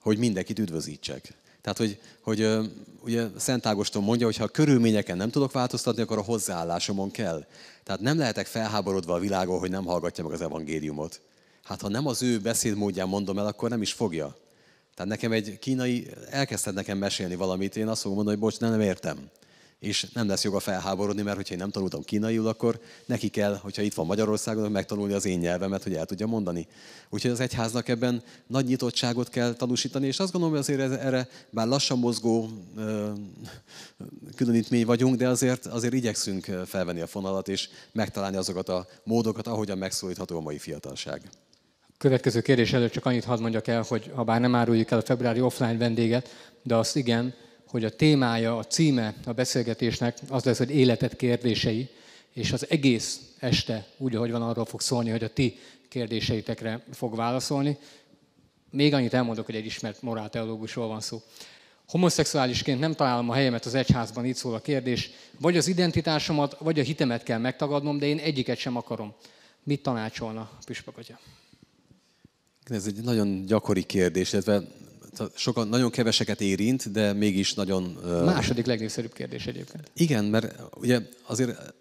Hogy mindenkit üdvözítsek. Tehát, hogy, hogy ugye Szent Ágoston mondja, hogy ha a körülményeken nem tudok változtatni, akkor a hozzáállásomon kell. Tehát nem lehetek felháborodva a világon, hogy nem hallgatja meg az evangéliumot. Hát ha nem az ő beszédmódján mondom el, akkor nem is fogja. Tehát nekem egy kínai, elkezdted nekem mesélni valamit, én azt fogom mondani, hogy bocs, nem, nem értem és nem lesz joga felháborodni, mert hogyha én nem tanultam kínaiul, akkor neki kell, hogyha itt van Magyarországon, megtanulni az én nyelvemet, hogy el tudja mondani. Úgyhogy az egyháznak ebben nagy nyitottságot kell tanúsítani, és azt gondolom, hogy azért erre, bár lassan mozgó különítmény vagyunk, de azért, azért igyekszünk felvenni a fonalat, és megtalálni azokat a módokat, ahogyan megszólítható a mai fiatalság. Következő kérdés előtt csak annyit hadd mondjak el, hogy ha bár nem áruljuk el a februári offline vendéget, de azt igen, hogy a témája, a címe a beszélgetésnek az lesz, hogy életet kérdései, és az egész este úgy, ahogy van, arról fog szólni, hogy a ti kérdéseitekre fog válaszolni. Még annyit elmondok, hogy egy ismert morálteológusról van szó. Homoszexuálisként nem találom a helyemet az egyházban, így szól a kérdés. Vagy az identitásomat, vagy a hitemet kell megtagadnom, de én egyiket sem akarom. Mit tanácsolna Püspök atya? Ez egy nagyon gyakori kérdés, illetve sokan, nagyon keveseket érint, de mégis nagyon... Második legnépszerűbb kérdés egyébként. Igen, mert ugye azért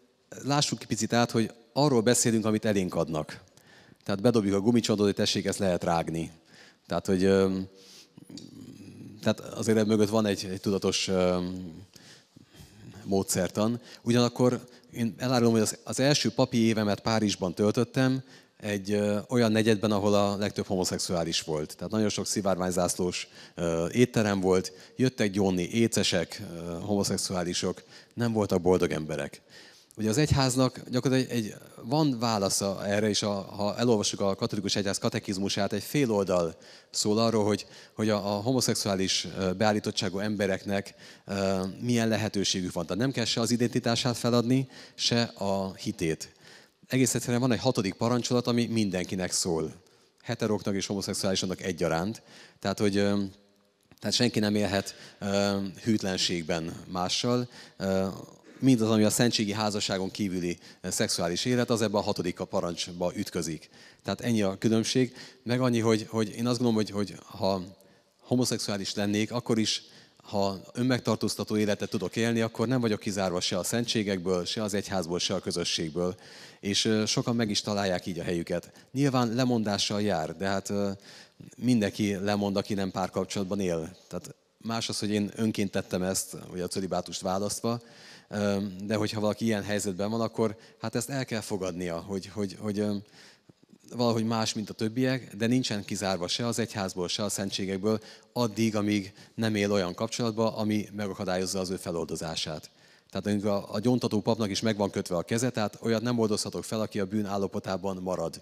lássuk ki picit át, hogy arról beszélünk, amit elénk adnak. Tehát bedobjuk a gumicsontot, hogy tessék, ezt lehet rágni. Tehát, hogy tehát azért e mögött van egy, egy tudatos módszertan. Ugyanakkor én elárulom, hogy az, az első papi évemet Párizsban töltöttem, egy olyan negyedben, ahol a legtöbb homoszexuális volt. Tehát nagyon sok szivárványzászlós étterem volt, jöttek gyónni écesek, homoszexuálisok, nem voltak boldog emberek. Ugye az egyháznak gyakorlatilag egy, egy, van válasza erre, és a, ha elolvassuk a katolikus egyház katekizmusát, egy fél oldal szól arról, hogy, hogy a, a homoszexuális beállítottságú embereknek e, milyen lehetőségük van. Tehát nem kell se az identitását feladni, se a hitét egész egyszerűen van egy hatodik parancsolat, ami mindenkinek szól. Heteroknak és homoszexuálisoknak egyaránt. Tehát, hogy tehát senki nem élhet hűtlenségben mással. Mindaz, ami a szentségi házasságon kívüli szexuális élet, az ebben a hatodik a parancsba ütközik. Tehát ennyi a különbség. Meg annyi, hogy, hogy én azt gondolom, hogy, hogy ha homoszexuális lennék, akkor is ha önmegtartóztató életet tudok élni, akkor nem vagyok kizárva se a szentségekből, se az egyházból, se a közösségből és sokan meg is találják így a helyüket. Nyilván lemondással jár, de hát mindenki lemond, aki nem párkapcsolatban él. Tehát más az, hogy én önként tettem ezt, ugye a cölibátust választva, de hogyha valaki ilyen helyzetben van, akkor hát ezt el kell fogadnia, hogy, hogy, hogy valahogy más, mint a többiek, de nincsen kizárva se az egyházból, se a szentségekből, addig, amíg nem él olyan kapcsolatban, ami megakadályozza az ő feloldozását. Tehát a, gyóntató papnak is meg van kötve a keze, tehát olyat nem oldozhatok fel, aki a bűn állapotában marad.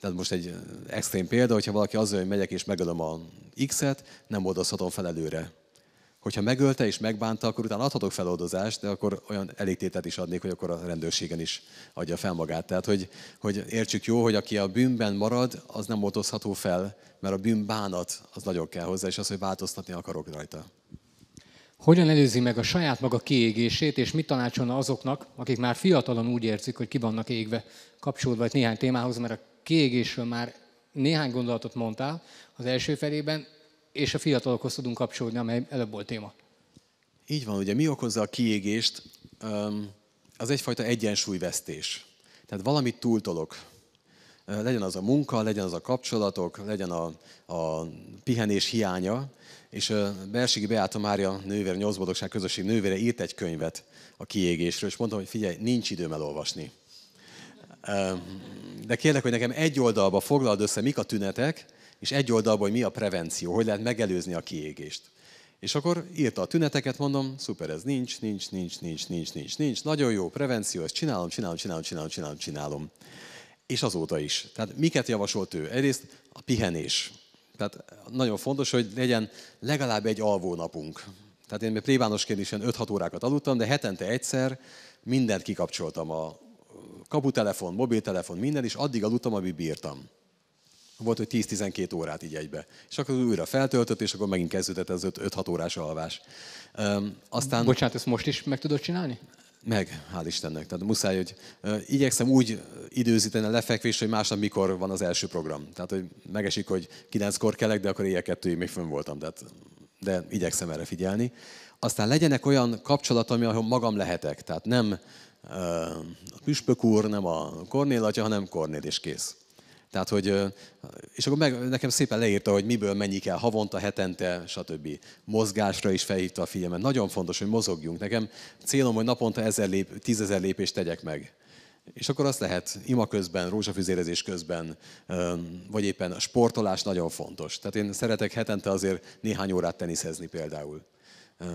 Tehát most egy eh, extrém példa, hogyha valaki azzal, hogy megyek és megölöm a X-et, nem oldozhatom fel előre. Hogyha megölte és megbánta, akkor utána adhatok feloldozást, de akkor olyan elégtételt is adnék, hogy akkor a rendőrségen is adja fel magát. Tehát, hogy, hogy értsük jó, hogy aki a bűnben marad, az nem oldozható fel, mert a bűn bánat az nagyon kell hozzá, és az, hogy változtatni akarok rajta. Hogyan előzi meg a saját maga kiégését, és mit tanácsolna azoknak, akik már fiatalon úgy érzik, hogy ki vannak égve kapcsolódva egy néhány témához, mert a kiégésről már néhány gondolatot mondtál az első felében, és a fiatalokhoz tudunk kapcsolódni, amely előbb volt téma. Így van, ugye mi okozza a kiégést? Az egyfajta egyensúlyvesztés. Tehát valamit túltolok. Legyen az a munka, legyen az a kapcsolatok, legyen a, a pihenés hiánya, és a Belsigi Beáta Mária nővére, nyolc boldogság közösség nővére írt egy könyvet a kiégésről, és mondtam, hogy figyelj, nincs időm elolvasni. De kérlek, hogy nekem egy oldalba foglald össze, mik a tünetek, és egy oldalba, hogy mi a prevenció, hogy lehet megelőzni a kiégést. És akkor írta a tüneteket, mondom, szuper, ez nincs, nincs, nincs, nincs, nincs, nincs, nincs, nagyon jó, prevenció, ezt csinálom, csinálom, csinálom, csinálom, csinálom, csinálom. És azóta is. Tehát miket javasolt ő? Egyrészt a pihenés. Tehát nagyon fontos, hogy legyen legalább egy alvónapunk. Tehát én még plébánosként is ilyen 5-6 órákat aludtam, de hetente egyszer mindent kikapcsoltam. A kaputelefon, mobiltelefon, minden, és addig aludtam, amíg bírtam. Volt, hogy 10-12 órát így egybe. És akkor újra feltöltött, és akkor megint kezdődött az 5-6 órás alvás. aztán... Bocsánat, ezt most is meg tudod csinálni? Meg, hál' Istennek. Tehát muszáj, hogy igyekszem úgy időzíteni a lefekvés, hogy másnap mikor van az első program. Tehát, hogy megesik, hogy kilenckor kelek, de akkor éjjel kettőig még fönn voltam. Tehát, de igyekszem erre figyelni. Aztán legyenek olyan kapcsolataim, ahol magam lehetek. Tehát nem a püspök úr, nem a Kornél atya, hanem Kornél és kész. Tehát, hogy, és akkor meg, nekem szépen leírta, hogy miből mennyi kell havonta, hetente, stb. Mozgásra is felhívta a figyelmet. Nagyon fontos, hogy mozogjunk. Nekem célom, hogy naponta ezer lép, tízezer lépést tegyek meg. És akkor azt lehet ima közben, rózsafüzérezés közben, vagy éppen a sportolás nagyon fontos. Tehát én szeretek hetente azért néhány órát teniszezni például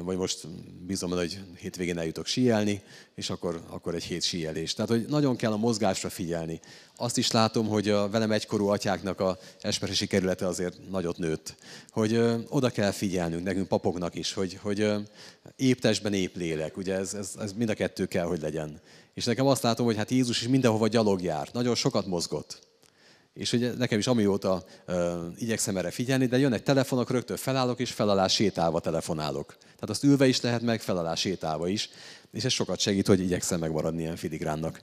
vagy most bízom benne, hogy hétvégén eljutok síelni, és akkor, akkor egy hét síelés. Tehát, hogy nagyon kell a mozgásra figyelni. Azt is látom, hogy a velem egykorú atyáknak a esperesi kerülete azért nagyot nőtt. Hogy ö, oda kell figyelnünk, nekünk papoknak is, hogy, hogy ö, épp testben épp lélek. Ugye ez, ez, ez mind a kettő kell, hogy legyen. És nekem azt látom, hogy hát Jézus is mindenhova gyalog járt, nagyon sokat mozgott. És ugye nekem is amióta ö, uh, igyekszem erre figyelni, de jön egy telefonok, rögtön felállok, és felalá sétálva telefonálok. Tehát azt ülve is lehet meg, felalá sétálva is, és ez sokat segít, hogy igyekszem megmaradni ilyen filigránnak.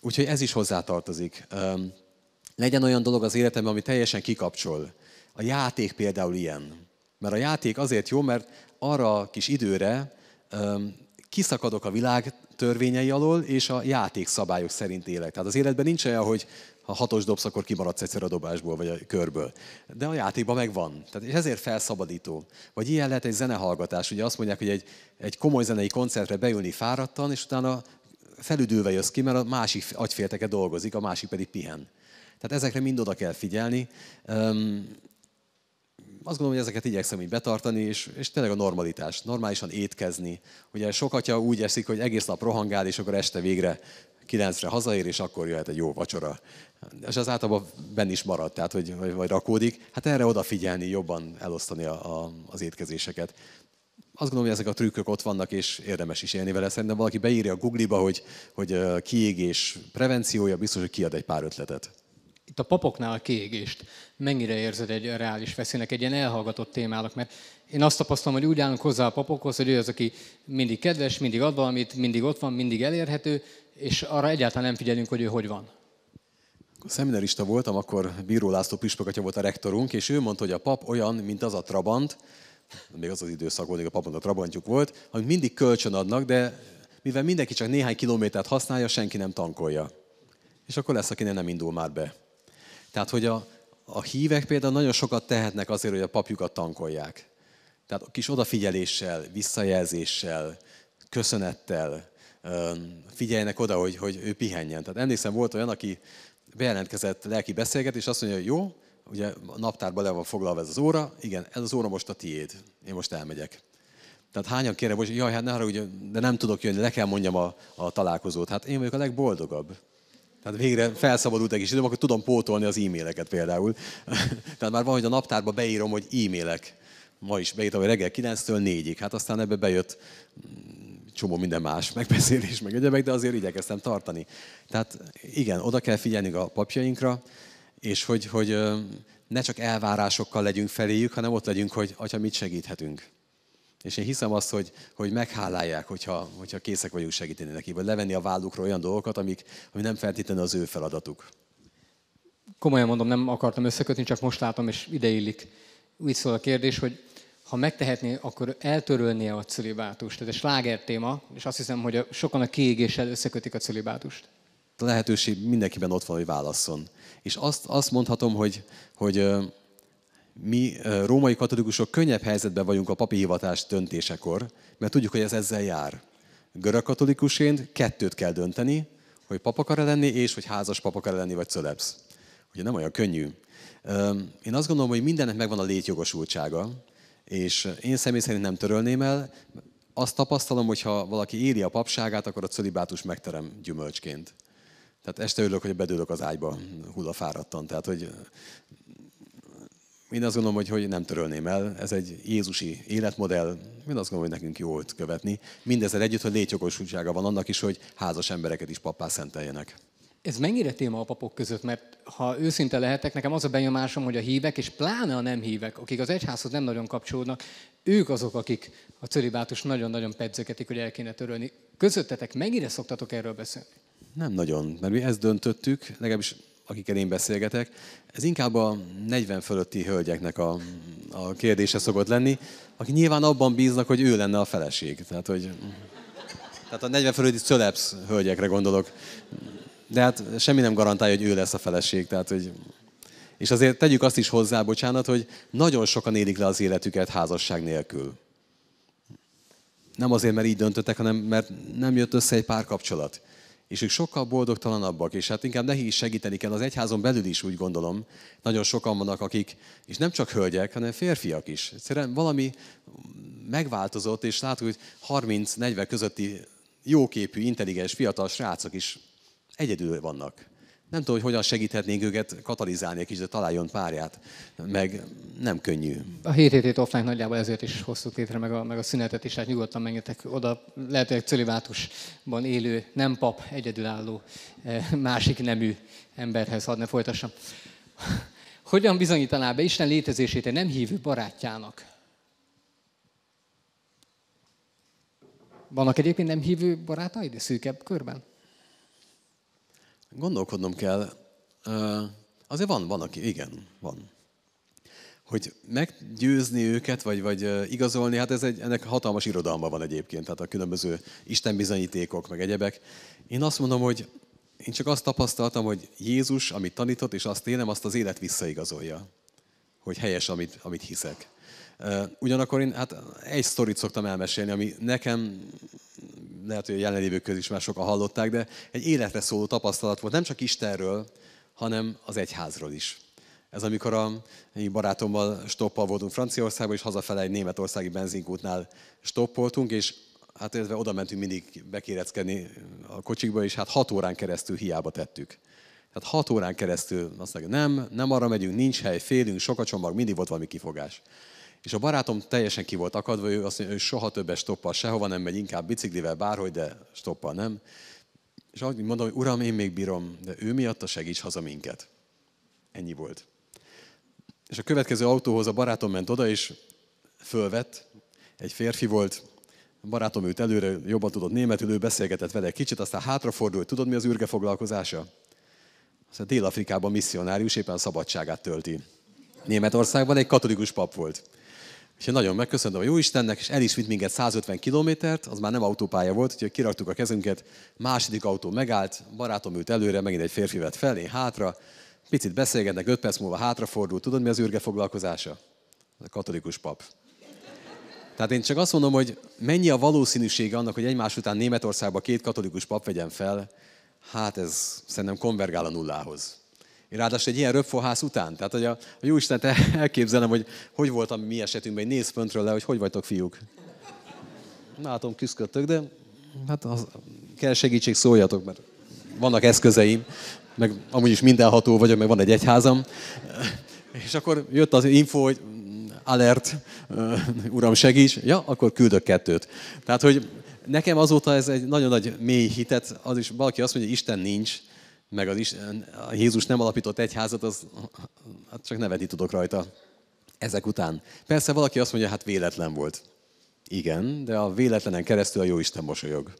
Úgyhogy ez is hozzátartozik. Ö, um, legyen olyan dolog az életemben, ami teljesen kikapcsol. A játék például ilyen. Mert a játék azért jó, mert arra a kis időre um, kiszakadok a világ törvényei alól, és a játékszabályok szerint élek. Tehát az életben nincs olyan, hogy ha hatos dobsz, akkor kimaradsz egyszer a dobásból vagy a körből. De a játékban megvan. Tehát, és ezért felszabadító. Vagy ilyen lehet egy zenehallgatás. Ugye azt mondják, hogy egy, egy komoly zenei koncertre beülni fáradtan, és utána felüdülve jössz ki, mert a másik agyfélteke dolgozik, a másik pedig pihen. Tehát ezekre mind oda kell figyelni azt gondolom, hogy ezeket igyekszem így betartani, és, és tényleg a normalitás, normálisan étkezni. Ugye sok atya úgy eszik, hogy egész nap rohangál, és akkor este végre kilencre hazaér, és akkor jöhet egy jó vacsora. És az általában benne is marad, tehát hogy, vagy, vagy rakódik. Hát erre odafigyelni, jobban elosztani a, a, az étkezéseket. Azt gondolom, hogy ezek a trükkök ott vannak, és érdemes is élni vele. Szerintem valaki beírja a Google-ba, hogy, hogy kiégés prevenciója, biztos, hogy kiad egy pár ötletet itt a papoknál a kiégést mennyire érzed egy reális veszélynek, egy ilyen elhallgatott témának? Mert én azt tapasztalom, hogy úgy állunk hozzá a papokhoz, hogy ő az, aki mindig kedves, mindig ad valamit, mindig ott van, mindig elérhető, és arra egyáltalán nem figyelünk, hogy ő hogy van. A szeminarista voltam, akkor Bíró László Püspökatya volt a rektorunk, és ő mondta, hogy a pap olyan, mint az a Trabant, még az az időszak volt, a papnak a Trabantjuk volt, amit mindig kölcsön adnak, de mivel mindenki csak néhány kilométert használja, senki nem tankolja. És akkor lesz, aki nem indul már be. Tehát, hogy a, a hívek például nagyon sokat tehetnek azért, hogy a papjukat tankolják. Tehát kis odafigyeléssel, visszajelzéssel, köszönettel, figyeljenek oda, hogy, hogy ő pihenjen. Tehát emlékszem, volt olyan, aki bejelentkezett lelki beszélgetés, azt mondja, hogy jó, ugye a naptárban le van foglalva ez az óra, igen, ez az óra most a tiéd, én most elmegyek. Tehát hányan kérem, hogy jaj, hát ne haragudj, de nem tudok jönni, le kell mondjam a, a találkozót. Hát én vagyok a legboldogabb. Tehát végre felszabadult egy kis időm, akkor tudom pótolni az e-maileket például. Tehát már van, hogy a naptárba beírom, hogy e-mailek. Ma is beírtam, hogy reggel 9-től 4-ig. Hát aztán ebbe bejött mm, csomó minden más megbeszélés, meg egyebek, de azért igyekeztem tartani. Tehát igen, oda kell figyelni a papjainkra, és hogy, hogy ne csak elvárásokkal legyünk feléjük, hanem ott legyünk, hogy atya, mit segíthetünk. És én hiszem azt, hogy, hogy meghálálják, hogyha, hogyha készek vagyunk segíteni neki, vagy levenni a vállukról olyan dolgokat, amik, ami nem feltétlenül az ő feladatuk. Komolyan mondom, nem akartam összekötni, csak most látom, és ideillik. Úgy szól a kérdés, hogy ha megtehetné, akkor eltörölnie a cölibátust. Ez egy sláger téma, és azt hiszem, hogy sokan a kiégéssel összekötik a cölibátust. A lehetőség mindenkiben ott van, hogy válasszon. És azt, azt mondhatom, hogy, hogy mi római katolikusok könnyebb helyzetben vagyunk a papi hivatás döntésekor, mert tudjuk, hogy ez ezzel jár. Görög katolikusként kettőt kell dönteni, hogy pap akar lenni, és hogy házas pap akar lenni, vagy szölepsz. Ugye nem olyan könnyű. Én azt gondolom, hogy mindennek megvan a létjogosultsága, és én személy szerint nem törölném el. Azt tapasztalom, hogy ha valaki éli a papságát, akkor a cölibátus megterem gyümölcsként. Tehát este ülök, hogy bedőlök az ágyba, hullafáradtan. Tehát, hogy én azt gondolom, hogy, hogy nem törölném el. Ez egy Jézusi életmodell. Én azt gondolom, hogy nekünk jó volt követni. Mindezzel együtt, hogy létjogosultsága van annak is, hogy házas embereket is pappá szenteljenek. Ez mennyire téma a papok között? Mert ha őszinte lehetek, nekem az a benyomásom, hogy a hívek, és pláne a nem hívek, akik az egyházhoz nem nagyon kapcsolódnak, ők azok, akik a cölibátus nagyon-nagyon pedzeketik, hogy el kéne törölni. Közöttetek mennyire szoktatok erről beszélni? Nem nagyon, mert mi ezt döntöttük, legalábbis akikkel én beszélgetek, ez inkább a 40 fölötti hölgyeknek a, a kérdése szokott lenni, akik nyilván abban bíznak, hogy ő lenne a feleség. Tehát, hogy, tehát a 40 fölötti szölepsz hölgyekre gondolok. De hát semmi nem garantálja, hogy ő lesz a feleség. Tehát, hogy és azért tegyük azt is hozzá, bocsánat, hogy nagyon sokan élik le az életüket házasság nélkül. Nem azért, mert így döntöttek, hanem mert nem jött össze egy párkapcsolat és ők sokkal boldogtalanabbak, és hát inkább nehéz segíteni kell, az egyházon belül is úgy gondolom, nagyon sokan vannak, akik, és nem csak hölgyek, hanem férfiak is. Egyszerűen valami megváltozott, és látjuk, hogy 30-40 közötti jóképű, intelligens, fiatal srácok is egyedül vannak. Nem tudom, hogy hogyan segíthetnénk őket katalizálni egy kicsit, de találjon párját, meg nem könnyű. A hét 7 offline nagyjából ezért is hosszú tétre, meg a, meg a szünetet is, hát nyugodtan menjetek oda, lehetőleg cölibátusban élő, nem pap, egyedülálló, eh, másik nemű emberhez, hadd ne folytassam. Hogyan bizonyítaná be Isten létezését egy nem hívő barátjának? Vannak egyébként nem hívő barátaid szűkebb körben? Gondolkodnom kell, azért van, van, aki, igen, van. Hogy meggyőzni őket, vagy, vagy igazolni, hát ez egy, ennek hatalmas irodalma van egyébként, tehát a különböző istenbizonyítékok, meg egyebek. Én azt mondom, hogy én csak azt tapasztaltam, hogy Jézus, amit tanított, és azt élem, azt az élet visszaigazolja. Hogy helyes, amit, amit hiszek. Ugyanakkor én hát egy sztorit szoktam elmesélni, ami nekem lehet, hogy a jelenlévők közül is már sokan hallották, de egy életre szóló tapasztalat volt, nem csak Istenről, hanem az egyházról is. Ez amikor a barátommal stoppal voltunk Franciaországban, és hazafele egy németországi benzinkútnál stoppoltunk, és hát illetve oda mentünk mindig bekéreckedni a kocsikba, és hát hat órán keresztül hiába tettük. Tehát hat órán keresztül azt mondja, nem, nem arra megyünk, nincs hely, félünk, sok a csomag, mindig volt valami kifogás. És a barátom teljesen ki volt akadva, ő azt mondja, hogy soha többet stoppal sehova nem megy, inkább biciklivel bárhogy, de stoppal nem. És azt mondom, hogy uram, én még bírom, de ő miatta segíts haza minket. Ennyi volt. És a következő autóhoz a barátom ment oda, és fölvett, egy férfi volt, a barátom őt előre, jobban tudott németül, ő beszélgetett vele egy kicsit, aztán hátrafordult. Tudod, mi az űrge foglalkozása? Aztán Dél-Afrikában misszionárius éppen a szabadságát tölti. Németországban egy katolikus pap volt. És én nagyon megköszöntöm a jó Istennek, és el is vitt minket 150 kilométert, az már nem autópálya volt, úgyhogy kiraktuk a kezünket, második autó megállt, barátom ült előre, megint egy férfi vett fel, én hátra, picit beszélgetnek, 5 perc múlva hátrafordult, tudod mi az űrge foglalkozása? A katolikus pap. Tehát én csak azt mondom, hogy mennyi a valószínűsége annak, hogy egymás után Németországba két katolikus pap vegyen fel, hát ez szerintem konvergál a nullához. Ráadásul egy ilyen röpfohász után. Tehát, hogy a, a jó Istent elképzelem, hogy hogy voltam mi esetünkben, hogy néz föntről le, hogy hogy vagytok fiúk. Látom, küzdködtök, de hát az, kell segítség, szóljatok, mert vannak eszközeim, meg amúgy is mindenható vagyok, meg van egy egyházam. És akkor jött az info, hogy mm, alert, uram segíts, ja, akkor küldök kettőt. Tehát, hogy nekem azóta ez egy nagyon nagy mély hitet, az is valaki azt mondja, hogy Isten nincs, meg az Isten, a Jézus nem alapított egyházat, az, hát csak nevetni tudok rajta ezek után. Persze valaki azt mondja, hát véletlen volt. Igen, de a véletlenen keresztül a jó Isten mosolyog.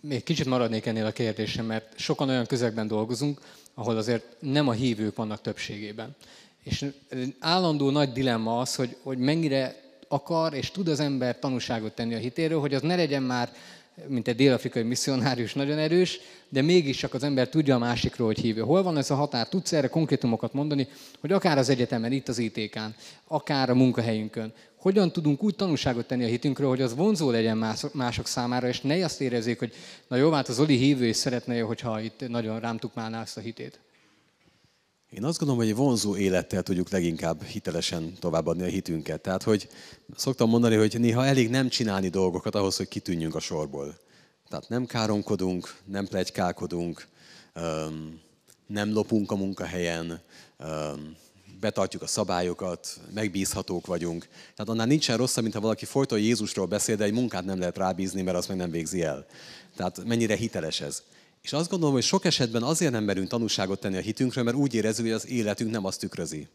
Még kicsit maradnék ennél a kérdésem, mert sokan olyan közegben dolgozunk, ahol azért nem a hívők vannak többségében. És állandó nagy dilemma az, hogy, hogy mennyire akar és tud az ember tanúságot tenni a hitéről, hogy az ne legyen már mint egy dél-afrikai misszionárius, nagyon erős, de mégis csak az ember tudja a másikról, hogy hívő. Hol van ez a határ? Tudsz erre konkrétumokat mondani, hogy akár az egyetemen, itt az ITK-n, akár a munkahelyünkön, hogyan tudunk úgy tanulságot tenni a hitünkről, hogy az vonzó legyen mások számára, és ne azt érezzék, hogy na jó, hát az Oli hívő, és szeretne, hogyha itt nagyon rám tukmálná ezt a hitét. Én azt gondolom, hogy egy vonzó élettel tudjuk leginkább hitelesen továbbadni a hitünket. Tehát, hogy szoktam mondani, hogy néha elég nem csinálni dolgokat ahhoz, hogy kitűnjünk a sorból. Tehát nem káromkodunk, nem plegykálkodunk, nem lopunk a munkahelyen, betartjuk a szabályokat, megbízhatók vagyunk. Tehát annál nincsen rosszabb, mint ha valaki folyton Jézusról beszél, de egy munkát nem lehet rábízni, mert azt meg nem végzi el. Tehát mennyire hiteles ez. És azt gondolom, hogy sok esetben azért nem merünk tanúságot tenni a hitünkről, mert úgy érezzük, hogy az életünk nem azt tükrözi.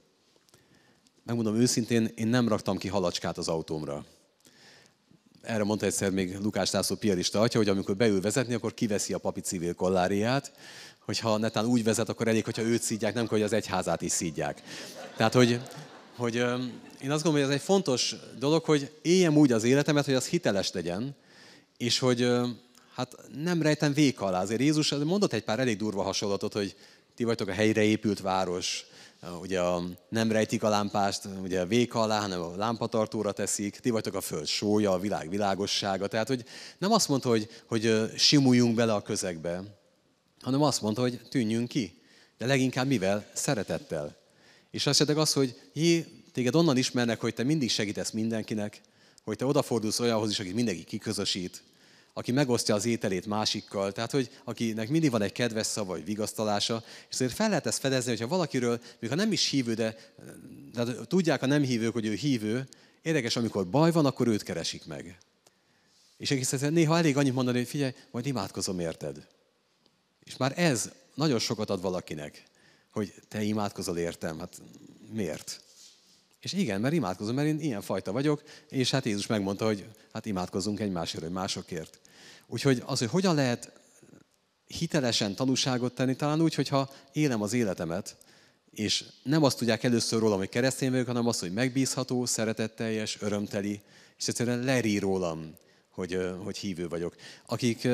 Megmondom őszintén, én nem raktam ki halacskát az autómra. Erre mondta egyszer még Lukás László piarista atya, hogy amikor beül vezetni, akkor kiveszi a papi civil kolláriát, hogyha netán úgy vezet, akkor elég, hogyha őt szídják, nem kell, hogy az egyházát is szídják. Tehát, hogy, hogy én azt gondolom, hogy ez egy fontos dolog, hogy éljem úgy az életemet, hogy az hiteles legyen, és hogy hát nem rejtem véka alá. Azért Jézus mondott egy pár elég durva hasonlatot, hogy ti vagytok a helyre épült város, ugye a, nem rejtik a lámpást, ugye a véka alá, hanem a lámpatartóra teszik, ti vagytok a föld sója, a világ világossága. Tehát, hogy nem azt mondta, hogy, hogy simuljunk bele a közegbe, hanem azt mondta, hogy tűnjünk ki. De leginkább mivel? Szeretettel. És esetleg az, hogy jé, téged onnan ismernek, hogy te mindig segítesz mindenkinek, hogy te odafordulsz olyanhoz is, akit mindenki kiközösít, aki megosztja az ételét másikkal, tehát hogy akinek mindig van egy kedves szava, vagy vigasztalása, és azért fel lehet ezt fedezni, hogyha valakiről, még ha nem is hívő, de, de tudják a nem hívők, hogy ő hívő, érdekes, amikor baj van, akkor őt keresik meg. És egész néha elég annyit mondani, hogy figyelj, majd imádkozom érted. És már ez nagyon sokat ad valakinek, hogy te imádkozol értem, hát miért? És igen, mert imádkozom, mert én ilyen fajta vagyok, és hát Jézus megmondta, hogy hát imádkozunk egymásért, hogy másokért. Úgyhogy az, hogy hogyan lehet hitelesen tanúságot tenni, talán úgy, hogyha élem az életemet, és nem azt tudják először rólam, hogy keresztény vagyok, hanem azt, hogy megbízható, szeretetteljes, örömteli, és egyszerűen leri rólam, hogy, hogy hívő vagyok. Akik,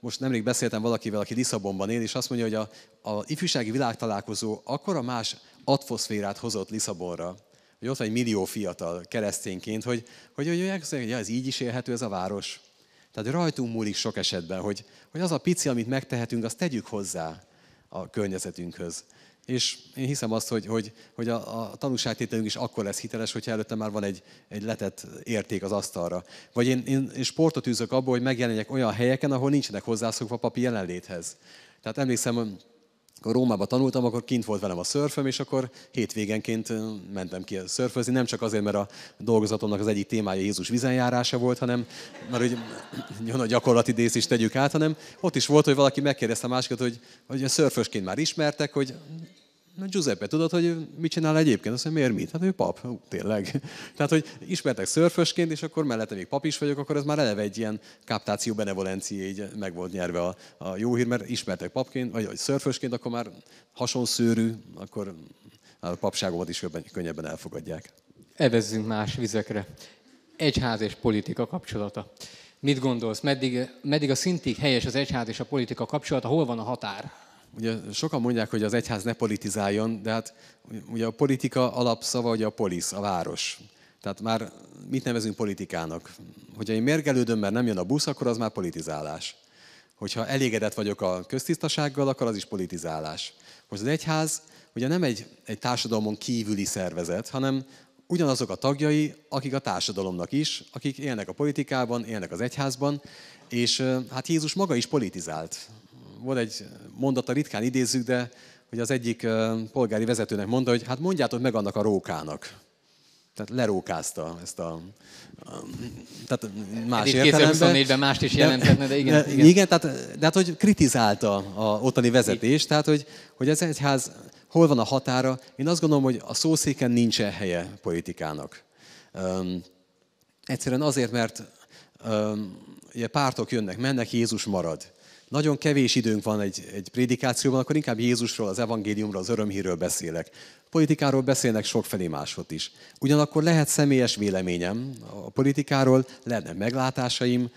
most nemrég beszéltem valakivel, aki Lisszabonban él, és azt mondja, hogy a, a ifjúsági világtalálkozó akkora más atmoszférát hozott Lisszabonra, hogy ott van egy millió fiatal keresztényként, hogy, hogy, hogy, hogy, hogy ja, ez így is élhető ez a város tehát rajtunk múlik sok esetben, hogy, hogy az a pici, amit megtehetünk, azt tegyük hozzá a környezetünkhöz. És én hiszem azt, hogy, hogy, hogy a, a tanúságtételünk is akkor lesz hiteles, hogyha előtte már van egy, egy letett érték az asztalra. Vagy én, én, én sportot űzök abból, hogy megjelenjek olyan helyeken, ahol nincsenek hozzászokva papi jelenléthez. Tehát emlékszem, akkor Rómában tanultam, akkor kint volt velem a szörföm, és akkor hétvégenként mentem ki a szörfözni, nem csak azért, mert a dolgozatomnak az egyik témája Jézus vizenjárása volt, hanem mert hogy a gyakorlati dész is tegyük át, hanem ott is volt, hogy valaki megkérdezte a másikat, hogy, hogy a szörfösként már ismertek, hogy Na Giuseppe, tudod, hogy mit csinál egyébként? Azt mondja, miért mit? Hát ő pap, Hú, tényleg. Tehát, hogy ismertek szörfösként, és akkor mellette még pap is vagyok, akkor ez már eleve egy ilyen kaptáció benevolencia, így meg volt nyerve a, a jó hír, mert ismertek papként, vagy, vagy szörfösként, akkor már hasonszőrű, akkor a papságomat is könnyebben elfogadják. Evezzünk más vizekre. Egyház és politika kapcsolata. Mit gondolsz, meddig, meddig a szintig helyes az egyház és a politika kapcsolata, hol van a határ? ugye sokan mondják, hogy az egyház ne politizáljon, de hát ugye a politika alapszava, ugye a polisz, a város. Tehát már mit nevezünk politikának? Hogyha én mérgelődöm, mert nem jön a busz, akkor az már politizálás. Hogyha elégedett vagyok a köztisztasággal, akkor az is politizálás. Most az egyház ugye nem egy, egy társadalmon kívüli szervezet, hanem ugyanazok a tagjai, akik a társadalomnak is, akik élnek a politikában, élnek az egyházban, és hát Jézus maga is politizált van egy mondata, ritkán idézzük, de hogy az egyik polgári vezetőnek mondta, hogy hát mondjátok meg annak a rókának. Tehát lerókázta ezt a... tehát más hát értelemben. 2024-ben mást is jelentetne, de igen. De, igen, igen tehát, de hát, hogy kritizálta a ottani vezetést, tehát hogy, hogy ez egyház hol van a határa. Én azt gondolom, hogy a szószéken nincsen helye politikának. Um, egyszerűen azért, mert um, ugye pártok jönnek, mennek, Jézus marad nagyon kevés időnk van egy, egy prédikációban, akkor inkább Jézusról, az evangéliumról, az örömhírről beszélek. Politikáról beszélnek sokfelé máshogy is. Ugyanakkor lehet személyes véleményem a politikáról, lehetnek meglátásaim,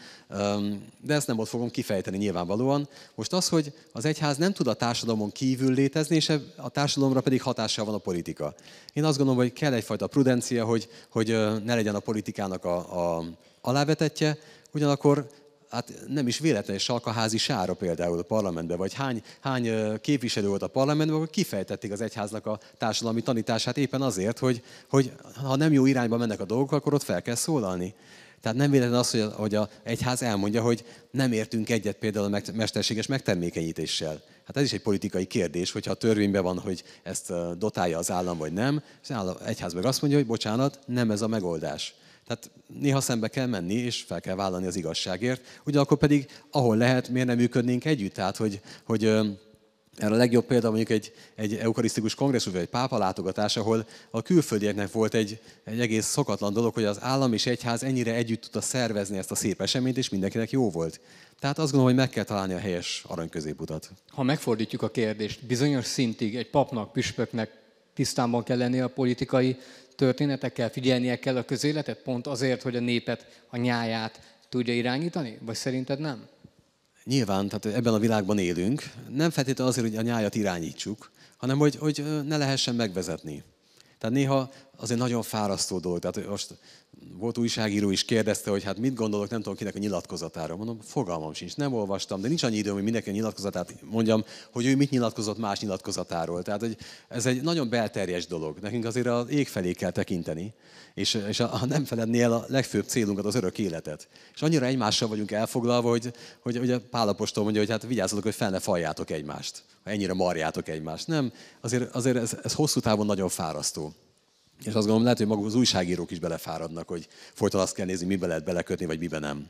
de ezt nem ott fogom kifejteni nyilvánvalóan. Most az, hogy az egyház nem tud a társadalomon kívül létezni, és e- a társadalomra pedig hatással van a politika. Én azt gondolom, hogy kell egyfajta prudencia, hogy, hogy ne legyen a politikának a, a alávetetje, ugyanakkor hát nem is véletlen, Salkaházi Sára például a parlamentben, vagy hány, hány képviselő volt a parlamentben, akkor kifejtették az egyháznak a társadalmi tanítását éppen azért, hogy, hogy ha nem jó irányba mennek a dolgok, akkor ott fel kell szólalni. Tehát nem véletlen az, hogy, a, hogy a egyház elmondja, hogy nem értünk egyet például a mesterséges megtermékenyítéssel. Hát ez is egy politikai kérdés, hogyha a törvényben van, hogy ezt dotálja az állam vagy nem, és az egyház meg azt mondja, hogy bocsánat, nem ez a megoldás. Tehát néha szembe kell menni, és fel kell vállalni az igazságért. Ugyanakkor pedig, ahol lehet, miért nem működnénk együtt? Tehát, hogy, hogy erre a legjobb példa mondjuk egy, egy eukarisztikus kongresszus, vagy egy pápa látogatás, ahol a külföldieknek volt egy, egy egész szokatlan dolog, hogy az állam és egyház ennyire együtt tudta szervezni ezt a szép eseményt, és mindenkinek jó volt. Tehát azt gondolom, hogy meg kell találni a helyes arany középutat. Ha megfordítjuk a kérdést, bizonyos szintig egy papnak, püspöknek tisztában kell lenni a politikai történetekkel figyelnie kell a közéletet, pont azért, hogy a népet, a nyáját tudja irányítani? Vagy szerinted nem? Nyilván, tehát ebben a világban élünk. Nem feltétlenül azért, hogy a nyájat irányítsuk, hanem hogy, hogy ne lehessen megvezetni. Tehát néha azért nagyon fárasztó dolog. Tehát most volt újságíró is kérdezte, hogy hát mit gondolok, nem tudom kinek a nyilatkozatáról. Mondom, fogalmam sincs, nem olvastam, de nincs annyi időm, hogy mindenki a nyilatkozatát mondjam, hogy ő mit nyilatkozott más nyilatkozatáról. Tehát hogy ez egy nagyon belterjes dolog. Nekünk azért az ég felé kell tekinteni, és, és a, a nem feledni el a legfőbb célunkat, az örök életet. És annyira egymással vagyunk elfoglalva, hogy, hogy, hogy a Pálapostól mondja, hogy hát vigyázzatok, hogy fel ne fajjátok egymást, ha ennyire marjátok egymást. Nem, azért, azért ez, ez hosszú távon nagyon fárasztó. És azt gondolom, lehet, hogy maguk az újságírók is belefáradnak, hogy folyton azt kell nézni, miben lehet belekötni, vagy miben nem.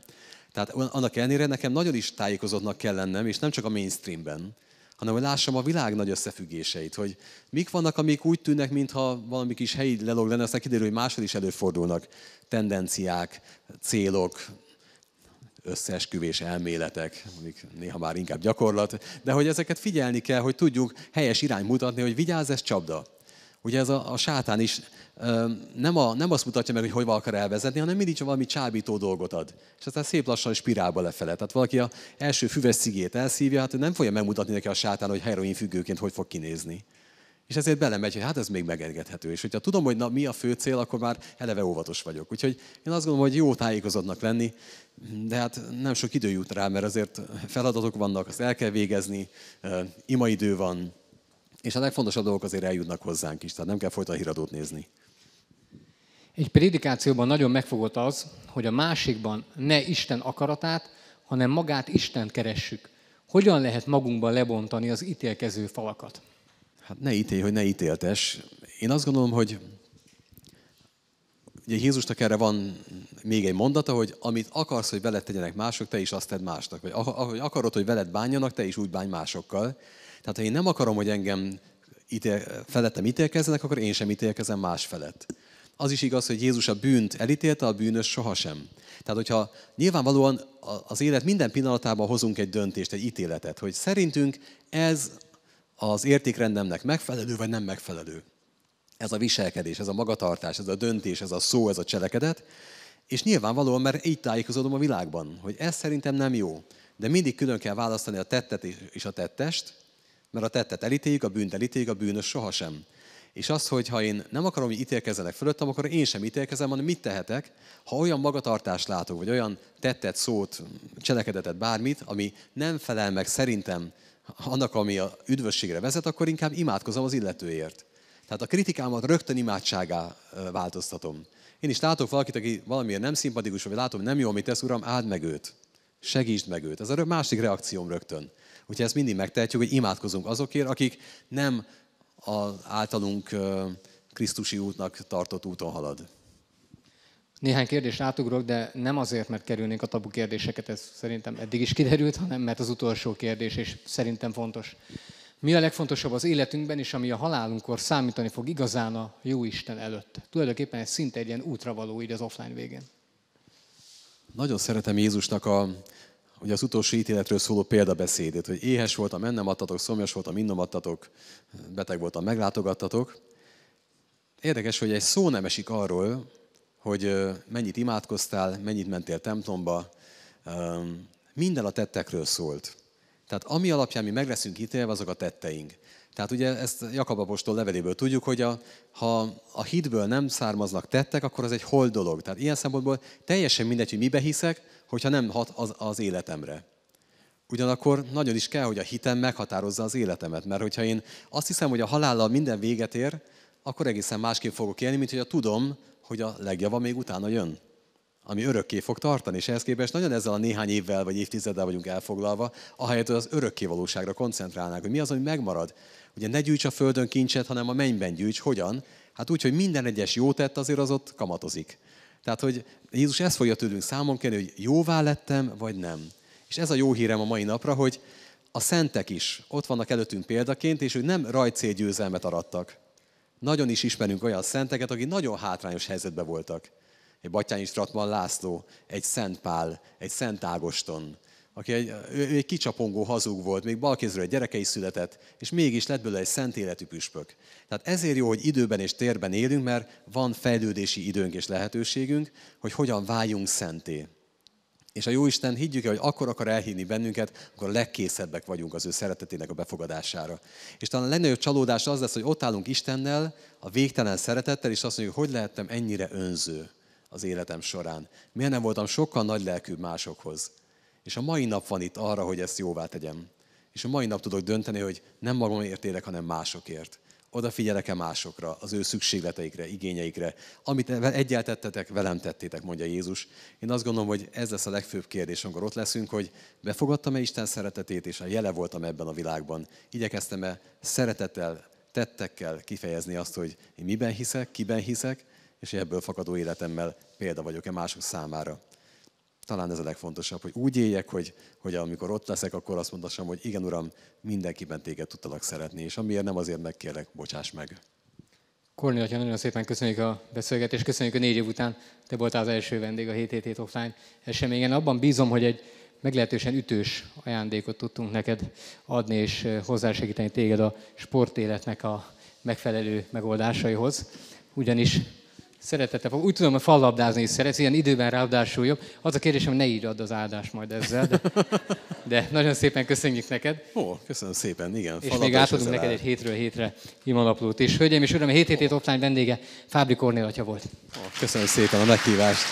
Tehát annak ellenére nekem nagyon is tájékozottnak kell lennem, és nem csak a mainstreamben, hanem hogy lássam a világ nagy összefüggéseit, hogy mik vannak, amik úgy tűnnek, mintha valami kis helyi lelog lenne, aztán kiderül, hogy máshol is előfordulnak tendenciák, célok, összeesküvés elméletek, amik néha már inkább gyakorlat, de hogy ezeket figyelni kell, hogy tudjuk helyes irány mutatni, hogy vigyázz, ez csapda. Ugye ez a, a sátán is nem, a, nem azt mutatja meg, hogy hova akar elvezetni, hanem mindig csak valami csábító dolgot ad. És aztán szép lassan spirálba lefele. Tehát valaki a első füves szigét elszívja, hát nem fogja megmutatni neki a sátán, hogy heroin függőként hogy fog kinézni. És ezért belemegy, hogy hát ez még megengedhető. És hogyha tudom, hogy na, mi a fő cél, akkor már eleve óvatos vagyok. Úgyhogy én azt gondolom, hogy jó tájékozottnak lenni, de hát nem sok idő jut rá, mert azért feladatok vannak, azt el kell végezni, imaidő van, és a legfontosabb dolgok azért eljutnak hozzánk is, tehát nem kell folyton a híradót nézni. Egy prédikációban nagyon megfogott az, hogy a másikban ne Isten akaratát, hanem magát Istent keressük. Hogyan lehet magunkban lebontani az ítélkező falakat? Hát ne ítélj, hogy ne ítéltes. Én azt gondolom, hogy ugye Jézusnak erre van még egy mondata, hogy amit akarsz, hogy veled tegyenek mások, te is azt tedd másnak. Vagy ahogy akarod, hogy veled bánjanak, te is úgy bánj másokkal. Tehát ha én nem akarom, hogy engem ítél, felettem ítélkezzenek, akkor én sem ítélkezem más felett. Az is igaz, hogy Jézus a bűnt elítélte, a bűnös sohasem. Tehát, hogyha nyilvánvalóan az élet minden pillanatában hozunk egy döntést, egy ítéletet, hogy szerintünk ez az értékrendemnek megfelelő, vagy nem megfelelő. Ez a viselkedés, ez a magatartás, ez a döntés, ez a szó, ez a cselekedet. És nyilvánvalóan, mert így tájékozódom a világban, hogy ez szerintem nem jó. De mindig külön kell választani a tettet és a tettest, mert a tettet elítéljük, a bűnt elítéljük, a bűnös sohasem. És az, hogy ha én nem akarom, hogy ítélkezzenek fölöttem, akkor én sem ítélkezem, hanem mit tehetek, ha olyan magatartást látok, vagy olyan tettet, szót, cselekedetet, bármit, ami nem felel meg szerintem annak, ami a üdvösségre vezet, akkor inkább imádkozom az illetőért. Tehát a kritikámat rögtön imádságá változtatom. Én is látok valakit, aki valamiért nem szimpatikus, vagy látom, hogy nem jó, amit tesz, Uram, áld meg őt. Segítsd meg őt. Ez a másik reakcióm rögtön. Úgyhogy ezt mindig megtehetjük, hogy imádkozunk azokért, akik nem az általunk Krisztusi útnak tartott úton halad. Néhány kérdést átugrok, de nem azért, mert kerülnénk a tabu kérdéseket, ez szerintem eddig is kiderült, hanem mert az utolsó kérdés, és szerintem fontos. Mi a legfontosabb az életünkben, és ami a halálunkkor számítani fog igazán a jó Isten előtt? Tulajdonképpen ez szinte egy ilyen útra való így az offline végén. Nagyon szeretem Jézusnak a hogy az utolsó ítéletről szóló példabeszédét, hogy éhes voltam, mennem adtatok, szomjas voltam, innom adtatok, beteg voltam, meglátogattatok. Érdekes, hogy egy szó nem esik arról, hogy mennyit imádkoztál, mennyit mentél templomba, minden a tettekről szólt. Tehát ami alapján mi meg leszünk ítélve, azok a tetteink. Tehát ugye ezt Jakab apostol leveléből tudjuk, hogy a, ha a hitből nem származnak tettek, akkor az egy hol dolog. Tehát ilyen szempontból teljesen mindegy, hogy mibe hiszek, hogyha nem hat az, az életemre. Ugyanakkor nagyon is kell, hogy a hitem meghatározza az életemet, mert hogyha én azt hiszem, hogy a halállal minden véget ér, akkor egészen másképp fogok élni, mint hogyha tudom, hogy a legjava még utána jön, ami örökké fog tartani. És ehhez képest nagyon ezzel a néhány évvel vagy évtizeddel vagyunk elfoglalva, ahelyett, hogy az örökké valóságra koncentrálnánk, hogy mi az, ami megmarad. Ugye ne gyűjts a földön kincset, hanem a mennyben gyűjts. Hogyan? Hát úgy, hogy minden egyes jó tett azért az ott kamatozik. Tehát, hogy Jézus ezt fogja tőlünk számon kérni, hogy jóvá lettem, vagy nem. És ez a jó hírem a mai napra, hogy a szentek is ott vannak előttünk példaként, és ők nem rajtszél győzelmet arattak. Nagyon is ismerünk olyan szenteket, akik nagyon hátrányos helyzetben voltak. Egy Batyányi Stratman László, egy Szent Pál, egy Szent Ágoston, aki egy, ő egy kicsapongó hazug volt, még balkézről egy gyerekei született, és mégis lett belőle egy szent életű püspök. Tehát ezért jó, hogy időben és térben élünk, mert van fejlődési időnk és lehetőségünk, hogy hogyan váljunk szenté. És a Jóisten higgyük el, hogy akkor akar elhinni bennünket, akkor a legkészebbek vagyunk az ő szeretetének a befogadására. És talán a legnagyobb csalódás az lesz, hogy ott állunk Istennel, a végtelen szeretettel, és azt mondjuk, hogy lehettem ennyire önző az életem során. Miért nem voltam sokkal nagy lelkűbb másokhoz? És a mai nap van itt arra, hogy ezt jóvá tegyem. És a mai nap tudok dönteni, hogy nem magamért élek, hanem másokért. Odafigyelek-e másokra, az ő szükségleteikre, igényeikre. Amit egyeltettetek, velem tettétek, mondja Jézus. Én azt gondolom, hogy ez lesz a legfőbb kérdés, amikor ott leszünk, hogy befogadtam-e Isten szeretetét, és a jele voltam ebben a világban. Igyekeztem-e szeretettel, tettekkel kifejezni azt, hogy én miben hiszek, kiben hiszek, és ebből fakadó életemmel példa vagyok-e mások számára. Talán ez a legfontosabb, hogy úgy éljek, hogy, hogy amikor ott leszek, akkor azt mondassam, hogy igen, Uram, mindenkiben téged tudtalak szeretni, és amiért nem azért megkérlek, bocsáss meg. Kornél, atya, nagyon szépen köszönjük a beszélgetést, köszönjük a négy év után. Te voltál az első vendég a 777 offline eseményen. Abban bízom, hogy egy meglehetősen ütős ajándékot tudtunk neked adni, és eh, hozzásegíteni téged a sportéletnek a megfelelő megoldásaihoz. Ugyanis Szeretettel fog. Úgy tudom, hogy fallabdázni is szeretsz, ilyen időben ráadásul jobb. Az a kérdésem, ne így add az áldást majd ezzel. De, de nagyon szépen köszönjük neked. Ó, köszönöm szépen, igen. És még átadunk neked egy hétről hétre imalaplót is. Hölgyeim és uram, a hét hét offline vendége Fábri Kornél atya volt. Ó, köszönöm szépen a meghívást.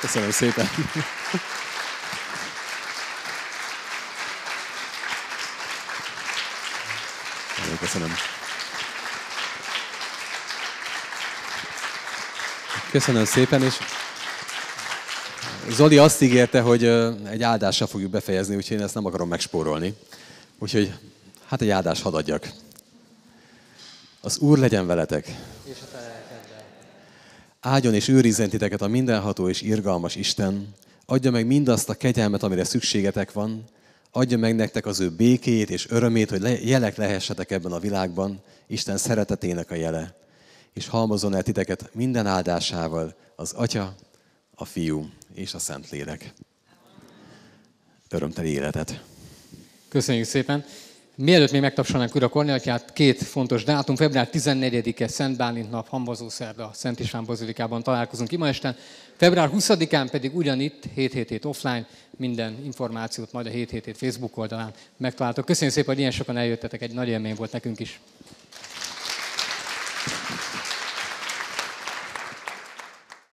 Köszönöm szépen. Köszönöm. Köszönöm szépen, és Zoli azt ígérte, hogy egy áldással fogjuk befejezni, úgyhogy én ezt nem akarom megspórolni. Úgyhogy hát egy áldás hadd adjak. Az Úr legyen veletek. És a Áldjon és őrizzen titeket a mindenható és irgalmas Isten. Adja meg mindazt a kegyelmet, amire szükségetek van, adja meg nektek az ő békét és örömét, hogy jelek lehessetek ebben a világban, Isten szeretetének a jele. És halmozon el titeket minden áldásával az Atya, a Fiú és a Szentlélek. Örömteli életet! Köszönjük szépen! Mielőtt még megtapsolnánk Ura Kornélatját, két fontos dátum. Február 14-e Szent Bálint nap, Hambazó Szerda, Szent István Bazilikában találkozunk ima este. Február 20-án pedig ugyanitt, 7 7 offline, minden információt majd a 777 Facebook oldalán megtaláltok. Köszönjük szépen, hogy ilyen sokan eljöttetek, egy nagy élmény volt nekünk is.